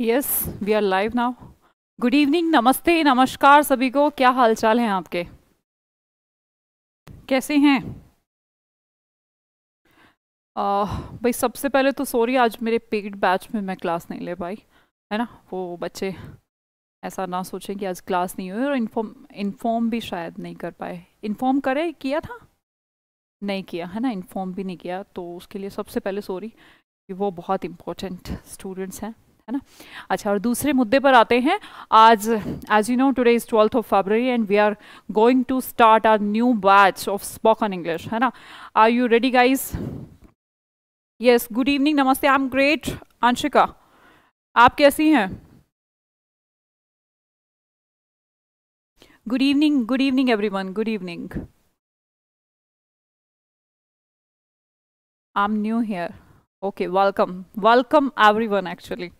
Yes we are live now good evening नमस्ते नमस्कार सभी को क्या हालचाल हैं आपके कैसे हैं uh, भाई सबसे पहले तो सॉरी आज मेरे पेड बैच में मैं क्लास नहीं ले पाई है ना वो बच्चे ऐसा ना सोचें कि आज क्लास नहीं हुई और इन्फॉर्म इन्फॉर्म भी शायद नहीं कर पाए इन्फॉर्म करे किया था नहीं किया है ना इन्फॉर्म भी नहीं किया तो उसके लिए सबसे पहले सॉरी कि वो बहुत इम्पोर्टेंट स्टूडेंट्स हैं है ना अच्छा और दूसरे मुद्दे पर आते हैं आज as you know today is twelfth of February and we are going to start our new batch of spoken English है ना are you ready guys yes good evening नमस्ते आई एम ग्रेट अंशिका आप कैसी हैं good evening good evening everyone good evening I am new here okay welcome welcome everyone actually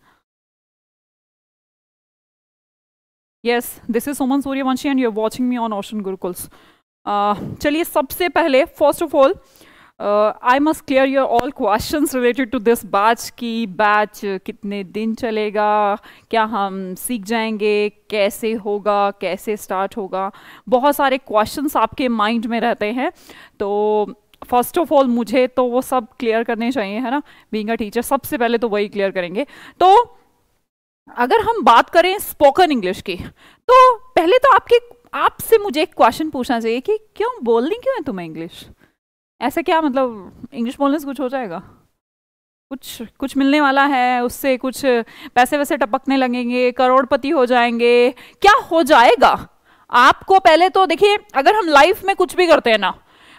yes this is Suman Suryavanshi and you are watching me on ocean gurukuls चलिए सबसे पहले first of all I must clear your all questions related to this batch की batch कितने दिन चलेगा क्या हम सीख जाएंगे कैसे होगा कैसे स्टार्ट होगा बहुत सारे क्वेश्चंस आपके माइंड में रहते हैं तो फर्स्ट ऑफ ऑल मुझे तो वो सब क्लियर करने चाहिए है ना बींग अ टीचर सबसे पहले तो वही क्लियर करेंगे तो अगर हम बात करें स्पोकन इंग्लिश की तो पहले तो आपके आपसे मुझे एक क्वेश्चन पूछना चाहिए कि क्यों बोलनी क्यों है तुम्हें इंग्लिश ऐसा क्या मतलब इंग्लिश बोलने से कुछ हो जाएगा कुछ कुछ मिलने वाला है उससे कुछ पैसे वैसे टपकने लगेंगे करोड़पति हो जाएंगे क्या हो जाएगा आपको पहले तो देखिए अगर हम लाइफ में कुछ भी करते हैं ना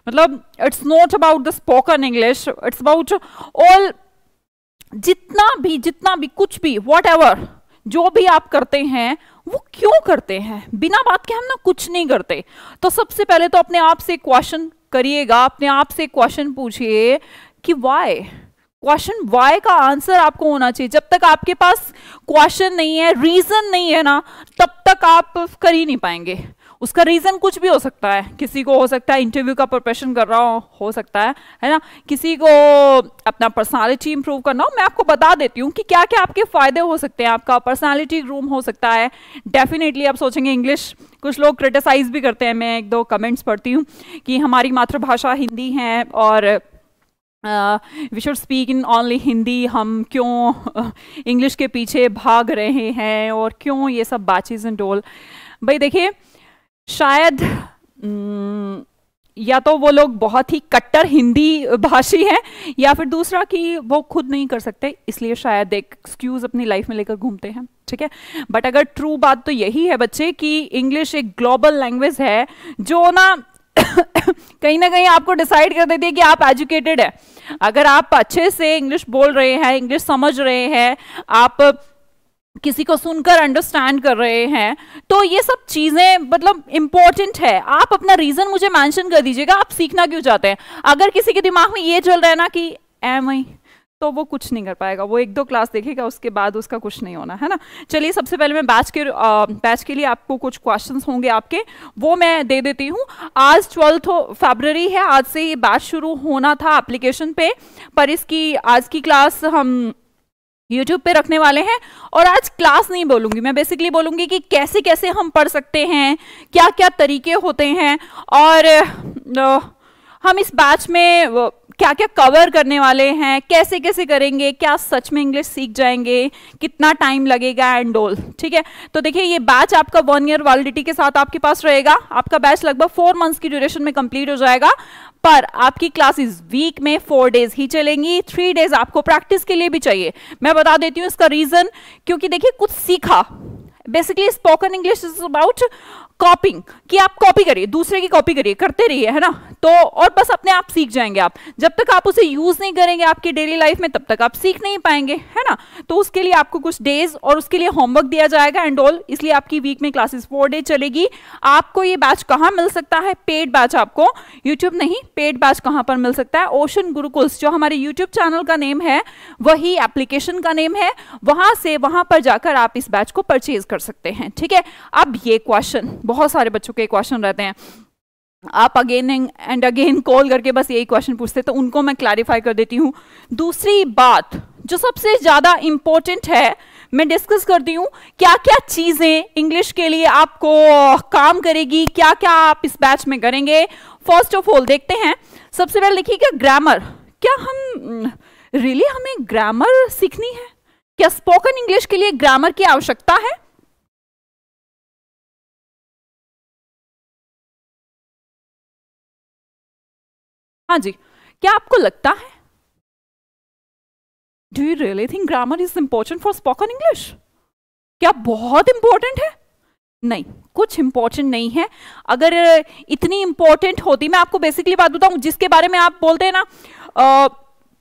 मतलब it's not about the spoken English it's about all जितना भी जितना भी कुछ भी वॉट एवर जो भी आप करते हैं वो क्यों करते हैं बिना बात के हम ना कुछ नहीं करते तो सबसे पहले तो अपने आप से क्वेश्चन करिएगा अपने आप से क्वेश्चन पूछिए कि वाई क्वेश्चन वाई का आंसर आपको होना चाहिए जब तक आपके पास क्वेश्चन नहीं है रीजन नहीं है ना तब तक आप कर ही नहीं पाएंगे उसका रीज़न कुछ भी हो सकता है किसी को हो सकता है इंटरव्यू का प्रिपरेशन कर रहा हो हो सकता है है ना किसी को अपना पर्सनालिटी इंप्रूव करना हो मैं आपको बता देती हूँ कि क्या क्या आपके फ़ायदे हो सकते हैं आपका पर्सनालिटी ग्रूम हो सकता है डेफिनेटली आप सोचेंगे इंग्लिश कुछ लोग क्रिटिसाइज़ भी करते हैं मैं एक दो कमेंट्स पढ़ती हूँ कि हमारी मातृभाषा हिंदी है और we should speak in only Hindi हम क्यों इंग्लिश के पीछे भाग रहे हैं और क्यों ये सब बातचीज एंड डोल भाई देखिए शायद या तो वो लोग बहुत ही कट्टर हिंदी भाषी हैं या फिर दूसरा कि वो खुद नहीं कर सकते इसलिए शायद एक एक्सक्यूज अपनी लाइफ में लेकर घूमते हैं ठीक है बट अगर ट्रू बात तो यही है बच्चे कि इंग्लिश एक ग्लोबल लैंग्वेज है जो ना कहीं ना कहीं आपको डिसाइड कर देती है कि आप एजुकेटेड है अगर आप अच्छे से इंग्लिश बोल रहे हैं इंग्लिश समझ रहे हैं आप किसी को सुनकर अंडरस्टैंड कर रहे हैं तो ये सब चीज़ें मतलब इंपॉर्टेंट है आप अपना रीज़न मुझे मेंशन कर दीजिएगा आप सीखना क्यों चाहते हैं अगर किसी के दिमाग में ये चल रहा है ना कि एम आई तो वो कुछ नहीं कर पाएगा वो एक दो क्लास देखेगा उसके बाद उसका कुछ नहीं होना है ना चलिए सबसे पहले मैं बैच के आ, बैच के लिए आपको कुछ क्वेश्चंस होंगे आपके वो मैं दे देती हूँ आज ट्वेल्थ फेबररी है आज से ये बैच शुरू होना था एप्लीकेशन पे पर इसकी आज की क्लास हम यूट्यूब पे रखने वाले हैं और आज क्लास नहीं बोलूंगी मैं बेसिकली बोलूंगी कि कैसे कैसे हम पढ़ सकते हैं क्या क्या तरीके होते हैं और हम इस बैच में क्या क्या कवर करने वाले हैं कैसे कैसे करेंगे क्या सच में इंग्लिश सीख जाएंगे कितना टाइम लगेगा एंड ऑल ठीक है तो देखिए ये बैच आपका वन ईयर वैलिडिटी के साथ आपके पास रहेगा आपका बैच लगभग फोर मंथ्स की ड्यूरेशन में कंप्लीट हो जाएगा पर आपकी क्लासेस वीक में फोर डेज ही चलेंगी थ्री डेज आपको प्रैक्टिस के लिए भी चाहिए मैं बता देती हूँ इसका रीज़न क्योंकि देखिए कुछ सीखा basically spoken English is about copying कि आप कॉपी करिए दूसरे की कॉपी करिए करते रहिए है ना तो और बस अपने आप सीख जाएंगे आप जब तक आप उसे यूज़ नहीं करेंगे आपकी डेली लाइफ में तब तक आप सीख नहीं पाएंगे है ना तो उसके लिए आपको कुछ डेज और उसके लिए होमवर्क दिया जाएगा एंड ऑल इसलिए आपकी वीक में क्लासेस फोर डे चलेगी आपको ये बैच कहाँ मिल सकता है पेड बैच आपको यूट्यूब नहीं पेड बैच कहाँ पर मिल सकता है ओशन गुरुकुल्स जो हमारे यूट्यूब चैनल का नेम है वही एप्लीकेशन का नेम है वहाँ से वहाँ पर जाकर आप इस बैच को परचेज कर सकते हैं ठीक है अब ये क्वेश्चन बहुत सारे बच्चों के क्वेश्चन रहते हैं आप अगेन एंड अगेन कॉल करके बस यही क्वेश्चन पूछते तो उनको मैं क्लैरिफाई कर देती हूँ दूसरी बात जो सबसे ज़्यादा इम्पोर्टेंट है मैं डिस्कस करती हूँ क्या क्या चीज़ें इंग्लिश के लिए आपको काम करेगी क्या क्या आप इस बैच में करेंगे फर्स्ट ऑफ ऑल देखते हैं सबसे पहले क्या ग्रामर क्या हम रियली really हमें ग्रामर सीखनी है क्या स्पोकन इंग्लिश के लिए ग्रामर की आवश्यकता है हाँ जी क्या आपको लगता है do you really think grammar is important for spoken English क्या बहुत इंपॉर्टेंट है नहीं कुछ इंपॉर्टेंट नहीं है अगर इतनी इंपॉर्टेंट होती मैं आपको बेसिकली बात बताऊं जिसके बारे में आप बोलते हैं ना आ,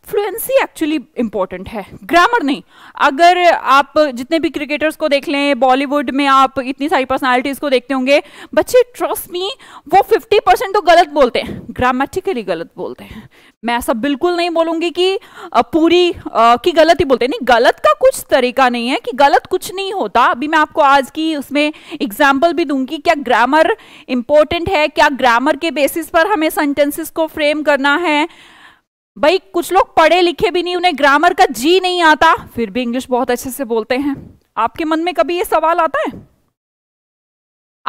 फ्लुएंसी एक्चुअली इम्पॉर्टेंट है ग्रामर नहीं अगर आप जितने भी क्रिकेटर्स को देख लें बॉलीवुड में आप इतनी सारी पर्सनालिटीज़ को देखते होंगे बच्चे ट्रस्ट मी वो 50 परसेंट तो गलत बोलते हैं ग्रामेटिकली गलत बोलते हैं मैं ऐसा बिल्कुल नहीं बोलूँगी कि पूरी की गलत ही बोलते नहीं गलत का कुछ तरीका नहीं है कि गलत कुछ नहीं होता अभी मैं आपको आज की उसमें एग्जाम्पल भी दूंगी क्या ग्रामर इम्पोर्टेंट है क्या ग्रामर के बेसिस पर हमें सेंटेंसेस को फ्रेम करना है भाई कुछ लोग पढ़े लिखे भी नहीं उन्हें ग्रामर का जी नहीं आता फिर भी इंग्लिश बहुत अच्छे से बोलते हैं आपके मन में कभी ये सवाल आता है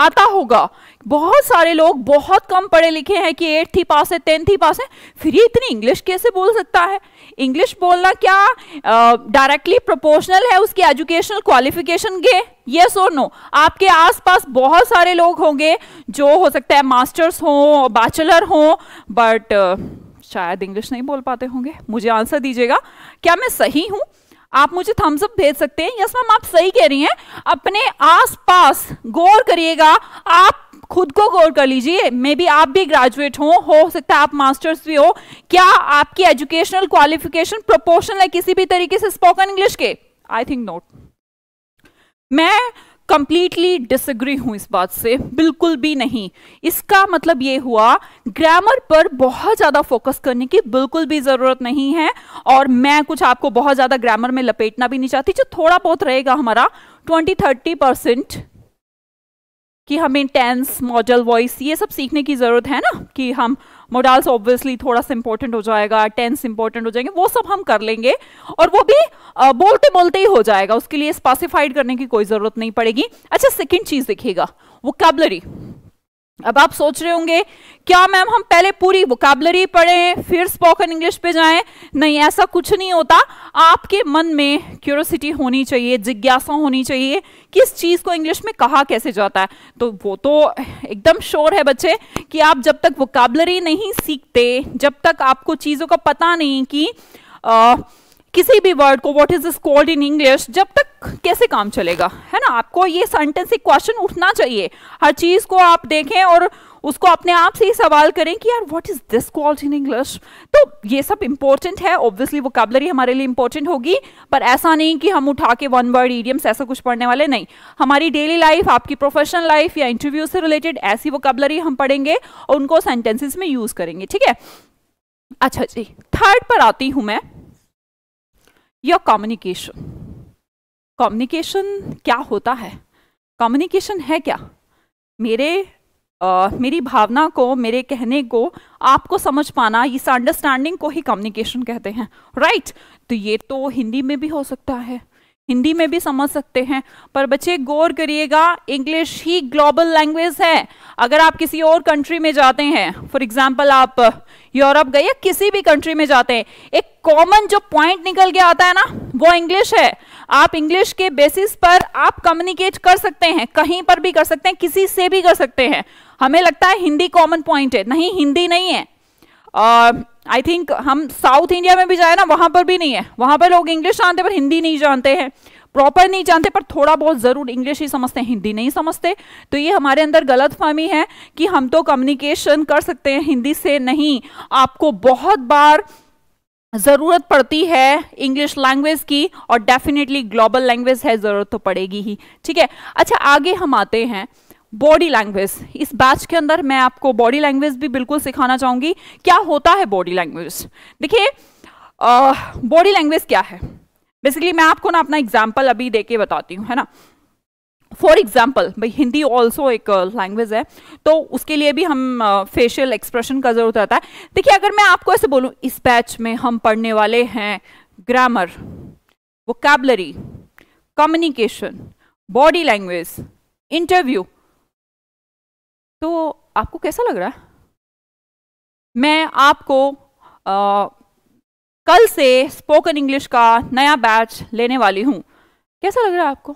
आता होगा बहुत सारे लोग बहुत कम पढ़े लिखे हैं कि एट्थ ही पास है टेंथ ही पास है फिर ये इतनी इंग्लिश कैसे बोल सकता है इंग्लिश बोलना क्या डायरेक्टली uh, प्रोपोर्शनल है उसकी एजुकेशनल क्वालिफिकेशन के यस और नो आपके आसपास बहुत सारे लोग होंगे जो हो सकता है मास्टर्स हो बैचलर हो बट शायद इंग्लिश नहीं बोल पाते होंगे मुझे आंसर दीजिएगा क्या मैं सही हूं आप मुझे थम्स अप भेज सकते हैं यस मैम आप सही कह रही हैं अपने आसपास गौर करिएगा आप खुद को गौर कर लीजिए मे बी आप भी ग्रेजुएट हो हो सकता है आप मास्टर्स भी हो क्या आपकी एजुकेशनल क्वालिफिकेशन प्रोपोर्शनल है किसी भी तरीके से स्पोकन इंग्लिश के आई थिंक नोट मैं कंप्लीटली डिसग्री हूं इस बात से बिल्कुल भी नहीं इसका मतलब ये हुआ ग्रामर पर बहुत ज़्यादा फोकस करने की बिल्कुल भी ज़रूरत नहीं है और मैं कुछ आपको बहुत ज़्यादा ग्रामर में लपेटना भी नहीं चाहती जो थोड़ा बहुत रहेगा हमारा ट्वेंटी थर्टी परसेंट कि हमें टेंस मॉडल वॉइस ये सब सीखने की ज़रूरत है ना कि हम मोडाल्स ऑब्वियसली थोड़ा सा इंपॉर्टेंट हो जाएगा टेंस इंपॉर्टेंट हो जाएंगे वो सब हम कर लेंगे और वो भी आ, बोलते बोलते ही हो जाएगा उसके लिए स्पेसिफाइड करने की कोई ज़रूरत नहीं पड़ेगी अच्छा सेकेंड चीज़ देखिएगा कैबलरी अब आप सोच रहे होंगे क्या मैम हम पहले पूरी वोकाबलरी पढ़ें फिर स्पोकन इंग्लिश पे जाएं नहीं ऐसा कुछ नहीं होता आपके मन में क्यूरोसिटी होनी चाहिए जिज्ञासा होनी चाहिए किस चीज़ को इंग्लिश में कहा कैसे जाता है तो वो तो एकदम शोर है बच्चे कि आप जब तक वोकाबलरी नहीं सीखते जब तक आपको चीज़ों का पता नहीं कि आ, किसी भी वर्ड को what is is called in English जब तक कैसे काम चलेगा है ना आपको ये सेंटेंस एक क्वेश्चन उठना चाहिए हर चीज़ को आप देखें और उसको अपने आप से ही सवाल करें कि यार what is this called in English तो ये सब इंपॉर्टेंट है ऑब्वियसली वो हमारे लिए इंपॉर्टेंट होगी पर ऐसा नहीं कि हम उठा के वन वर्ड ईडियम्स ऐसा कुछ पढ़ने वाले नहीं हमारी डेली लाइफ आपकी प्रोफेशनल लाइफ या इंटरव्यू से रिलेटेड ऐसी वो हम पढ़ेंगे और उनको सेंटेंसेस में यूज करेंगे ठीक है अच्छा जी थर्ड पर आती हूँ मैं योर कम्युनिकेशन कम्युनिकेशन क्या होता है कम्युनिकेशन है क्या मेरे आ, मेरी भावना को मेरे कहने को आपको समझ पाना इस अंडरस्टैंडिंग को ही कम्युनिकेशन कहते हैं राइट right? तो ये तो हिंदी में भी हो सकता है हिंदी में भी समझ सकते हैं पर बच्चे गौर करिएगा इंग्लिश ही ग्लोबल लैंग्वेज है अगर आप किसी और कंट्री में जाते हैं फॉर एग्जाम्पल आप यूरोप गए या किसी भी कंट्री में जाते हैं एक कॉमन जो पॉइंट निकल के आता है ना वो इंग्लिश है आप इंग्लिश के बेसिस पर आप कम्युनिकेट कर सकते हैं कहीं पर भी कर सकते हैं किसी से भी कर सकते हैं हमें लगता है हिंदी कॉमन पॉइंट है नहीं हिंदी नहीं है uh, आई थिंक हम साउथ इंडिया में भी जाए ना वहाँ पर भी नहीं है वहाँ पर लोग इंग्लिश जानते पर हिंदी नहीं जानते हैं प्रॉपर नहीं जानते पर थोड़ा बहुत ज़रूर इंग्लिश ही समझते हैं हिंदी नहीं समझते तो ये हमारे अंदर गलत फहमी है कि हम तो कम्युनिकेशन कर सकते हैं हिंदी से नहीं आपको बहुत बार ज़रूरत पड़ती है इंग्लिश लैंग्वेज की और डेफिनेटली ग्लोबल लैंग्वेज है ज़रूरत तो पड़ेगी ही ठीक है अच्छा आगे हम आते हैं बॉडी लैंग्वेज इस बैच के अंदर मैं आपको बॉडी लैंग्वेज भी बिल्कुल सिखाना चाहूंगी क्या होता है बॉडी लैंग्वेज देखिए बॉडी लैंग्वेज क्या है बेसिकली मैं आपको ना अपना एग्जाम्पल अभी दे के बताती हूँ है ना फॉर एग्जाम्पल भाई हिंदी ऑल्सो एक लैंग्वेज है तो उसके लिए भी हम फेशियल एक्सप्रेशन का जरूरत रहता है देखिए अगर मैं आपको ऐसे बोलूँ इस बैच में हम पढ़ने वाले हैं ग्रामर वो vocabulary communication body language interview तो आपको कैसा लग रहा है मैं आपको आ, कल से स्पोकन इंग्लिश का नया बैच लेने वाली हूँ कैसा लग रहा है आपको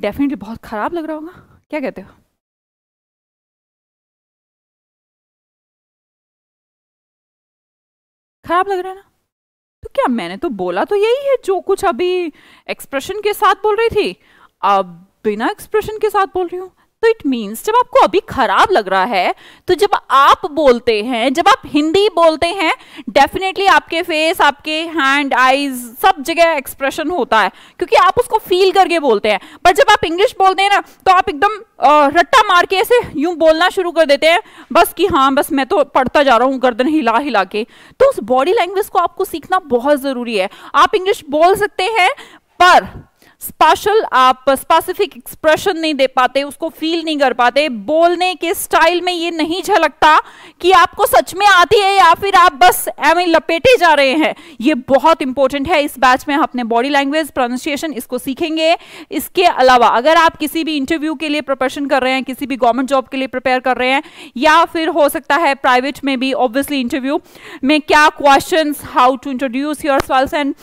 डेफिनेटली बहुत ख़राब लग रहा होगा क्या कहते हो ख़राब लग रहा है ना तो क्या मैंने तो बोला तो यही है जो कुछ अभी एक्सप्रेशन के साथ बोल रही थी अब बिना एक्सप्रेशन के साथ बोल रही हूँ तो इट मीन्स जब आपको अभी खराब लग रहा है तो जब आप बोलते हैं जब आप हिंदी बोलते हैं डेफिनेटली आपके फेस आपके हैंड आईज सब जगह एक्सप्रेशन होता है क्योंकि आप उसको फील करके बोलते हैं पर जब आप इंग्लिश बोलते हैं ना तो आप एकदम रट्टा मार के ऐसे यूं बोलना शुरू कर देते हैं बस कि हाँ बस मैं तो पढ़ता जा रहा हूँ गर्दन हिला हिला के तो उस बॉडी लैंग्वेज को आपको सीखना बहुत ज़रूरी है आप इंग्लिश बोल सकते हैं पर स्पेशल आप स्पेसिफिक एक्सप्रेशन नहीं दे पाते उसको फील नहीं कर पाते बोलने के स्टाइल में ये नहीं झलकता कि आपको सच में आती है या फिर आप बस एम लपेटे जा रहे हैं ये बहुत इंपॉर्टेंट है इस बैच में अपने बॉडी लैंग्वेज प्रोनाउंसिएशन इसको सीखेंगे इसके अलावा अगर आप किसी भी इंटरव्यू के लिए प्रिपरेशन कर रहे हैं किसी भी गवर्नमेंट जॉब के लिए प्रिपेयर कर रहे हैं या फिर हो सकता है प्राइवेट में भी ऑब्वियसली इंटरव्यू में क्या question how to introduce your and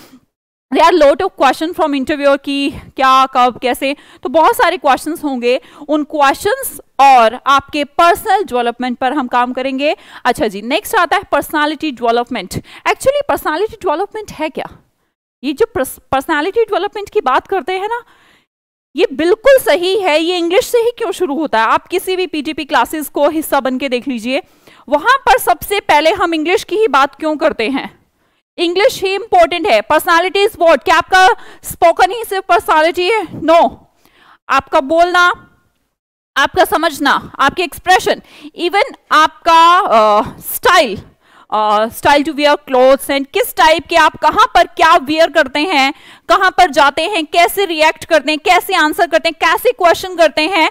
they are lot of question from interviewer की क्या कब कैसे तो बहुत सारे क्वेश्चंस होंगे उन क्वेश्चंस और आपके पर्सनल डेवलपमेंट पर हम काम करेंगे अच्छा जी नेक्स्ट आता है personality development actually personality development है क्या ये जो पर्सनालिटी डेवलपमेंट की बात करते हैं ना ये बिल्कुल सही है ये इंग्लिश से ही क्यों शुरू होता है आप किसी भी पीटीपी क्लासेस को हिस्सा बन के देख लीजिए वहां पर सबसे पहले हम इंग्लिश की ही बात क्यों करते हैं इंग्लिश ही इंपॉर्टेंट है पर्सनालिटी इज वॉट क्या आपका स्पोकन ही सिर्फ पर्सनालिटी है नो no. आपका बोलना आपका समझना आपके एक्सप्रेशन इवन आपका style uh, style to wear clothes and किस टाइप के आप कहां पर क्या वियर करते हैं कहां पर जाते हैं कैसे रिएक्ट करते हैं कैसे आंसर करते हैं कैसे क्वेश्चन करते हैं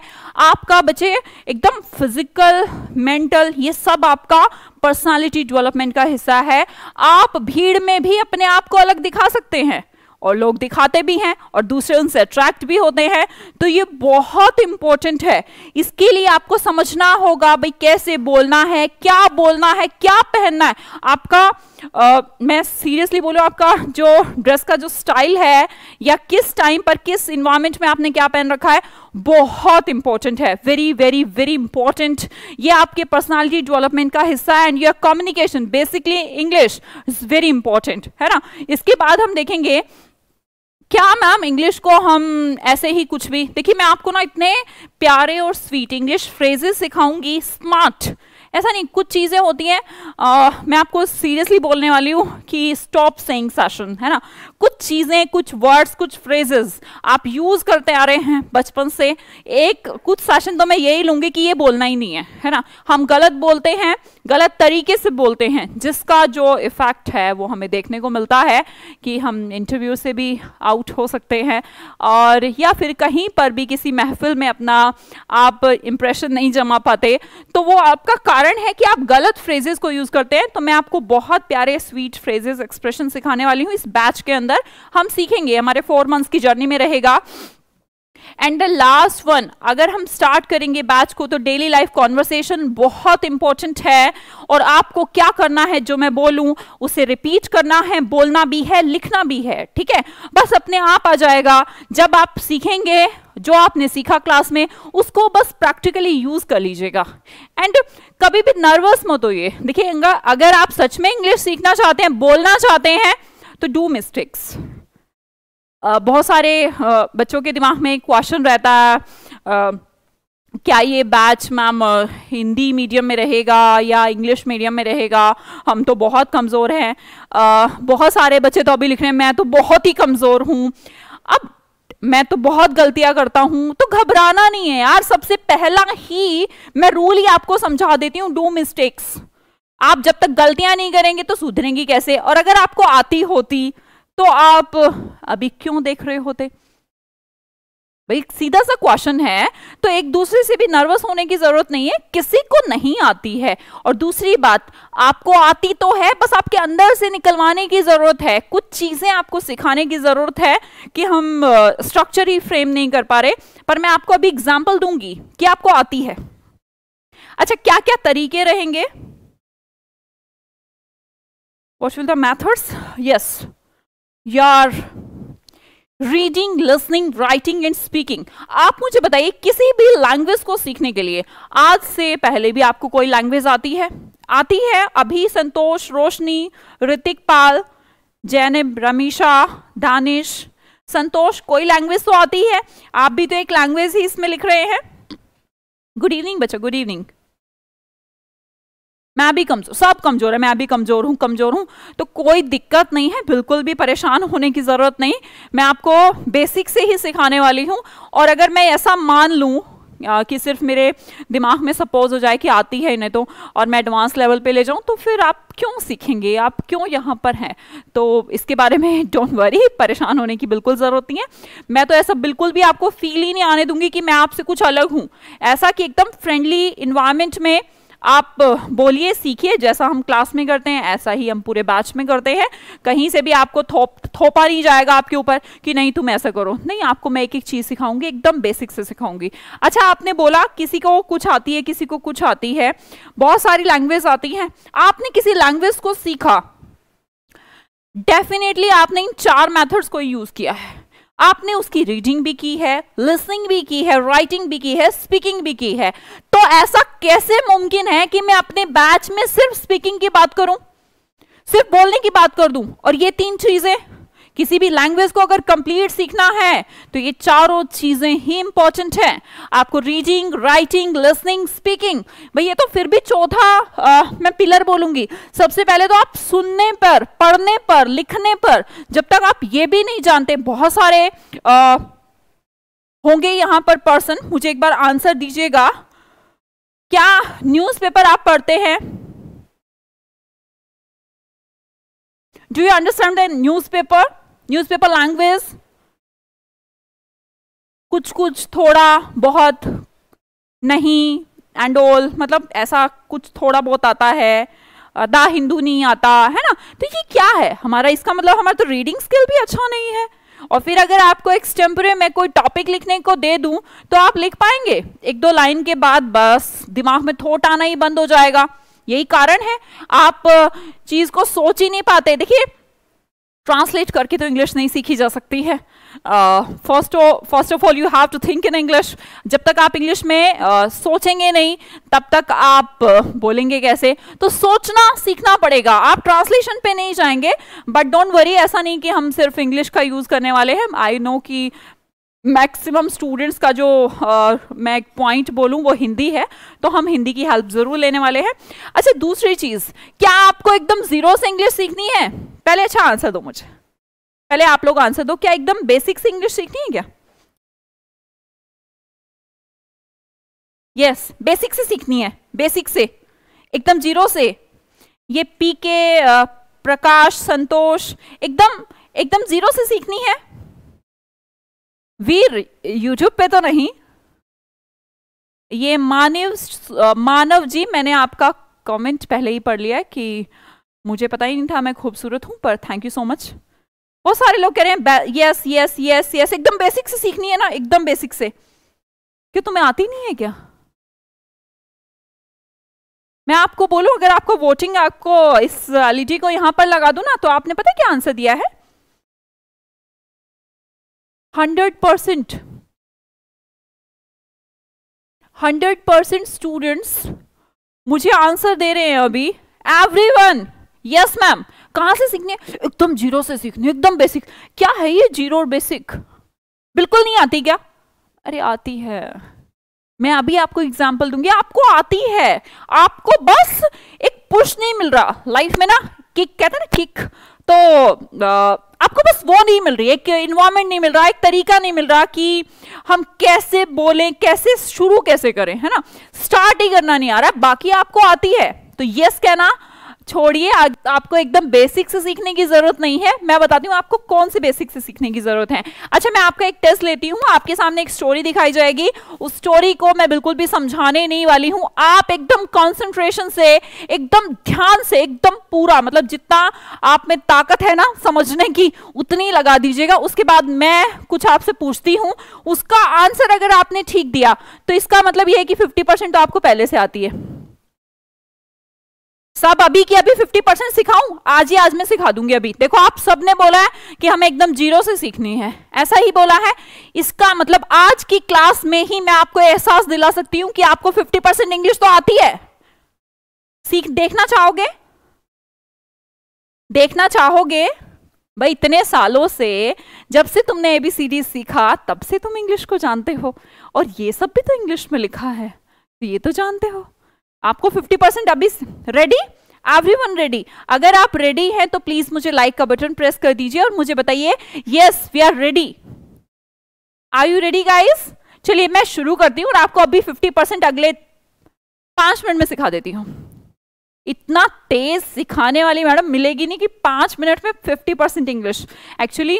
आपका बच्चे एकदम फिजिकल मेंटल ये सब आपका पर्सनालिटी डेवलपमेंट का हिस्सा है आप भीड़ में भी अपने आप को अलग दिखा सकते हैं और लोग दिखाते भी हैं और दूसरे उनसे अट्रैक्ट भी होते हैं तो ये बहुत इंपॉर्टेंट है इसके लिए आपको समझना होगा भाई कैसे बोलना है क्या बोलना है क्या पहनना है आपका आ, मैं सीरियसली बोलूँ आपका जो ड्रेस का जो स्टाइल है या किस टाइम पर किस इन्वायरमेंट में आपने क्या पहन रखा है बहुत इंपॉर्टेंट है वेरी वेरी वेरी इंपॉर्टेंट ये आपके पर्सनालिटी डेवलपमेंट का हिस्सा है and your communication basically English is very important है ना इसके बाद हम देखेंगे क्या मैम इंग्लिश को हम ऐसे ही कुछ भी देखिए मैं आपको ना इतने प्यारे और स्वीट इंग्लिश फ्रेजेस सिखाऊंगी स्मार्ट ऐसा नहीं कुछ चीज़ें होती हैं मैं आपको सीरियसली बोलने वाली हूँ कि स्टॉप सेइंग सेशन है ना कुछ चीज़ें कुछ वर्ड्स कुछ फ्रेजेस आप यूज़ करते आ रहे हैं बचपन से एक कुछ सेशन तो मैं यही लूंगी कि ये बोलना ही नहीं है है ना हम गलत बोलते हैं गलत तरीके से बोलते हैं जिसका जो इफ़ेक्ट है वो हमें देखने को मिलता है कि हम इंटरव्यू से भी आउट हो सकते हैं और या फिर कहीं पर भी किसी महफिल में अपना आप इम्प्रेशन नहीं जमा पाते तो वो आपका कारण है कि आप गलत फ्रेजेस को यूज़ करते हैं तो मैं आपको बहुत प्यारे स्वीट फ्रेजेस एक्सप्रेशन सिखाने वाली हूँ इस बैच के अंदर हम सीखेंगे हमारे फोर मंथ्स की जर्नी में रहेगा एंड द लास्ट वन अगर हम स्टार्ट करेंगे बैच को तो डेली लाइफ कॉन्वर्सेशन बहुत इंपॉर्टेंट है और आपको क्या करना है जो मैं बोलूं उसे रिपीट करना है बोलना भी है लिखना भी है ठीक है बस अपने आप आ जाएगा जब आप सीखेंगे जो आपने सीखा क्लास में उसको बस प्रैक्टिकली यूज कर लीजिएगा एंड कभी भी नर्वस मत होइए देखिए अगर आप सच में इंग्लिश सीखना चाहते हैं बोलना चाहते हैं तो डू मिस्टेक्स बहुत सारे बच्चों के दिमाग में क्वेश्चन रहता है क्या ये बैच मैम हिंदी मीडियम में रहेगा या इंग्लिश मीडियम में रहेगा हम तो बहुत कमज़ोर हैं बहुत सारे बच्चे तो अभी लिख रहे हैं मैं तो बहुत ही कमज़ोर हूँ अब मैं तो बहुत गलतियां करता हूं तो घबराना नहीं है यार सबसे पहला ही मैं रूल ही आपको समझा देती हूँ डू मिस्टेक्स आप जब तक गलतियां नहीं करेंगे तो सुधरेंगी कैसे और अगर आपको आती होती तो आप अभी क्यों देख रहे होते भाई सीधा सा क्वेश्चन है तो एक दूसरे से भी नर्वस होने की जरूरत नहीं है किसी को नहीं आती है और दूसरी बात आपको आती तो है बस आपके अंदर से निकलवाने की जरूरत है कुछ चीजें आपको सिखाने की जरूरत है कि हम स्ट्रक्चर ही फ्रेम नहीं कर पा रहे पर मैं आपको अभी एग्जाम्पल दूंगी कि आपको आती है अच्छा क्या क्या तरीके रहेंगे what will the methods yes your reading listening writing and speaking आप मुझे बताइए किसी भी लैंग्वेज को सीखने के लिए आज से पहले भी आपको कोई लैंग्वेज आती है आती है अभी संतोष रोशनी ऋतिक पाल जैनब रमीशा दानिश संतोष कोई लैंग्वेज तो आती है आप भी तो एक लैंग्वेज ही इसमें लिख रहे हैं गुड इवनिंग बच्चों गुड इवनिंग मैं भी कमजोर सब कमजोर है मैं भी कमजोर हूँ कमजोर हूँ तो कोई दिक्कत नहीं है बिल्कुल भी परेशान होने की ज़रूरत नहीं मैं आपको बेसिक से ही सिखाने वाली हूँ और अगर मैं ऐसा मान लूँ कि सिर्फ मेरे दिमाग में सपोज हो जाए कि आती है इन्हें तो और मैं एडवांस लेवल पे ले जाऊँ तो फिर आप क्यों सीखेंगे आप क्यों यहाँ पर हैं तो इसके बारे में डोंट वरी परेशान होने की बिल्कुल ज़रूरत नहीं है मैं तो ऐसा बिल्कुल भी आपको फील ही नहीं आने दूंगी कि मैं आपसे कुछ अलग हूँ ऐसा कि एकदम फ्रेंडली इन्वायरमेंट में आप बोलिए सीखिए जैसा हम क्लास में करते हैं ऐसा ही हम पूरे बैच में करते हैं कहीं से भी आपको थोप थोपा नहीं जाएगा आपके ऊपर कि नहीं तुम ऐसा करो नहीं आपको मैं एक एक चीज़ सिखाऊंगी एकदम बेसिक से सिखाऊंगी अच्छा आपने बोला किसी को कुछ आती है किसी को कुछ आती है बहुत सारी लैंग्वेज आती हैं आपने किसी लैंग्वेज को सीखा डेफिनेटली आपने इन चार मैथड्स को यूज़ किया है आपने उसकी रीडिंग भी की है लिसनिंग भी की है राइटिंग भी की है स्पीकिंग भी की है तो ऐसा कैसे मुमकिन है कि मैं अपने बैच में सिर्फ स्पीकिंग की बात करूं सिर्फ बोलने की बात कर दूं और ये तीन चीजें किसी भी लैंग्वेज को अगर कंप्लीट सीखना है तो ये चारों चीजें ही इंपॉर्टेंट है आपको रीडिंग राइटिंग लिसनिंग स्पीकिंग भाई ये तो फिर भी चौथा मैं पिलर बोलूंगी सबसे पहले तो आप सुनने पर पढ़ने पर लिखने पर जब तक आप ये भी नहीं जानते बहुत सारे आ, होंगे यहां पर पर्सन मुझे एक बार आंसर दीजिएगा क्या न्यूज़पेपर आप पढ़ते हैं do you understand the newspaper newspaper language कुछ कुछ थोड़ा बहुत नहीं एंड ऑल मतलब ऐसा कुछ थोड़ा बहुत आता है द हिंदू नहीं आता है ना तो ये क्या है हमारा इसका मतलब हमारा तो रीडिंग स्किल भी अच्छा नहीं है और फिर अगर आपको एक्सटेम्परे में कोई टॉपिक लिखने को दे दूं तो आप लिख पाएंगे एक दो लाइन के बाद बस दिमाग में थोट आना ही बंद हो जाएगा यही कारण है आप चीज़ को सोच ही नहीं पाते देखिए ट्रांसलेट करके तो इंग्लिश नहीं सीखी जा सकती है first first of all you have to think in English जब तक आप इंग्लिश में uh, सोचेंगे नहीं तब तक आप uh, बोलेंगे कैसे तो सोचना सीखना पड़ेगा आप ट्रांसलेशन पे नहीं जाएंगे बट डोंट वरी ऐसा नहीं कि हम सिर्फ इंग्लिश का यूज़ करने वाले हैं आई नो कि मैक्सिमम स्टूडेंट्स का जो आ, मैं पॉइंट बोलूं वो हिंदी है तो हम हिंदी की हेल्प ज़रूर लेने वाले हैं अच्छा दूसरी चीज़ क्या आपको एकदम ज़ीरो से इंग्लिश सीखनी है पहले अच्छा आंसर दो मुझे पहले आप लोग आंसर दो क्या एकदम बेसिक से इंग्लिश सीखनी है क्या यस yes, बेसिक से सीखनी है बेसिक से एकदम जीरो से ये पी के प्रकाश संतोष एकदम एकदम जीरो से सीखनी है वीर यूट्यूब पे तो नहीं ये मानव मानव जी मैंने आपका कमेंट पहले ही पढ़ लिया कि मुझे पता ही नहीं था मैं खूबसूरत हूं पर थैंक यू सो मच बहुत सारे लोग कह रहे हैं यस यस यस यस एकदम बेसिक से सीखनी है ना एकदम बेसिक से क्यों तुम्हें आती नहीं है क्या मैं आपको बोलूं अगर आपको वोटिंग आपको इस एलईडी को यहां पर लगा दू ना तो आपने पता क्या आंसर दिया है hundred percent hundred percent students मुझे आंसर दे रहे हैं अभी एवरी वन यस मैम कहां से सीखने एकदम जीरो से सीखने एकदम बेसिक क्या है ये जीरो और बेसिक बिल्कुल नहीं आती क्या अरे आती है मैं अभी आपको एग्जाम्पल दूंगी आपको आती है आपको बस एक पुश नहीं मिल रहा लाइफ में ना किक कहते हैं ना किक तो आपको बस वो नहीं मिल रही एक इन्वायरमेंट नहीं मिल रहा एक तरीका नहीं मिल रहा कि हम कैसे बोलें कैसे शुरू कैसे करें है ना स्टार्ट ही करना नहीं आ रहा बाकी आपको आती है तो यस कहना छोड़िए आपको एकदम बेसिक से सीखने की जरूरत नहीं है मैं बताती हूँ आपको कौन से बेसिक से सीखने की जरूरत है अच्छा मैं आपका एक टेस्ट लेती हूँ आपके सामने एक स्टोरी दिखाई जाएगी उस स्टोरी को मैं बिल्कुल भी समझाने नहीं वाली हूँ आप एकदम कॉन्सेंट्रेशन से एकदम ध्यान से एकदम पूरा मतलब जितना आप में ताकत है ना समझने की उतनी लगा दीजिएगा उसके बाद मैं कुछ आपसे पूछती हूँ उसका आंसर अगर आपने ठीक दिया तो इसका मतलब यह है कि फिफ्टी तो आपको पहले से आती है सब अभी की अभी 50 परसेंट सिखाऊं आज ही आज मैं सिखा दूंगी अभी देखो आप सबने बोला है कि हमें एकदम जीरो से सीखनी है ऐसा ही बोला है इसका मतलब आज की क्लास में ही मैं आपको एहसास दिला सकती हूं कि आपको 50 परसेंट इंग्लिश तो आती है सीख देखना चाहोगे देखना चाहोगे भाई इतने सालों से जब से तुमने एबीसीडी सीखा तब से तुम इंग्लिश को जानते हो और ये सब भी तो इंग्लिश में लिखा है तो ये तो जानते हो आपको 50 परसेंट अभी रेडी वन रेडी अगर आप रेडी हैं तो प्लीज मुझे लाइक like का बटन प्रेस कर दीजिए और मुझे बताइए yes we are ready are you ready guys चलिए मैं शुरू करती हूँ और आपको अभी 50 परसेंट अगले पांच मिनट में सिखा देती हूँ इतना तेज सिखाने वाली मैडम मिलेगी नहीं कि पांच मिनट में fifty percent English actually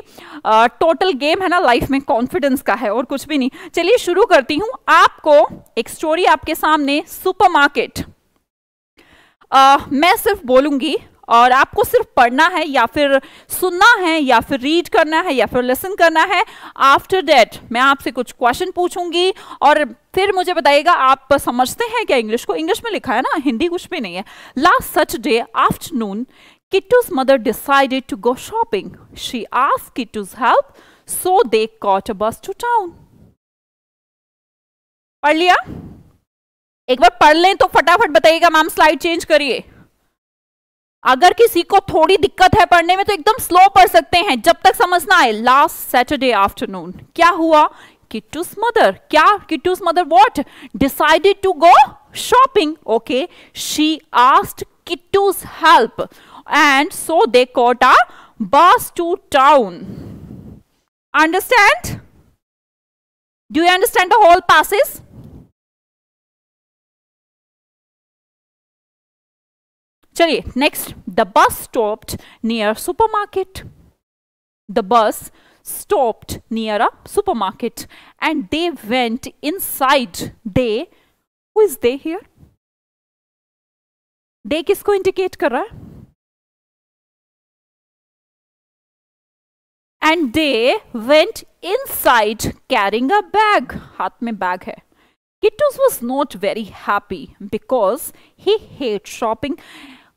total game है ना लाइफ में कॉन्फिडेंस का है और कुछ भी नहीं चलिए शुरू करती हूं आपको एक स्टोरी आपके सामने सुपरमार्केट uh, मैं सिर्फ बोलूंगी और आपको सिर्फ पढ़ना है या फिर सुनना है या फिर रीड करना है या फिर लिसन करना है आफ्टर डेट मैं आपसे कुछ क्वेश्चन पूछूंगी और फिर मुझे बताइएगा आप समझते हैं क्या इंग्लिश को इंग्लिश में लिखा है ना हिंदी कुछ भी नहीं है last Saturday afternoon Kittu's mother decided to go shopping she asked Kittu's help so they caught a bus to town पढ़ लिया एक बार पढ़ लें तो फटाफट बताइएगा मैम स्लाइड चेंज करिए अगर किसी को थोड़ी दिक्कत है पढ़ने में तो एकदम स्लो पढ़ सकते हैं जब तक समझ ना आए लास्ट सैटरडे आफ्टरनून क्या हुआ किट्टूस मदर क्या Kittu's mother what decided to go shopping okay she asked Kittu's help and so they caught a bus to town understand do you understand the whole passage चलिए next the bus stopped near supermarket. The bus stopped near a supermarket and they went inside they who is they here they किसको indicate कर रहा है and they went inside carrying a bag हाथ में bag है Kittus was not very happy because he hates shopping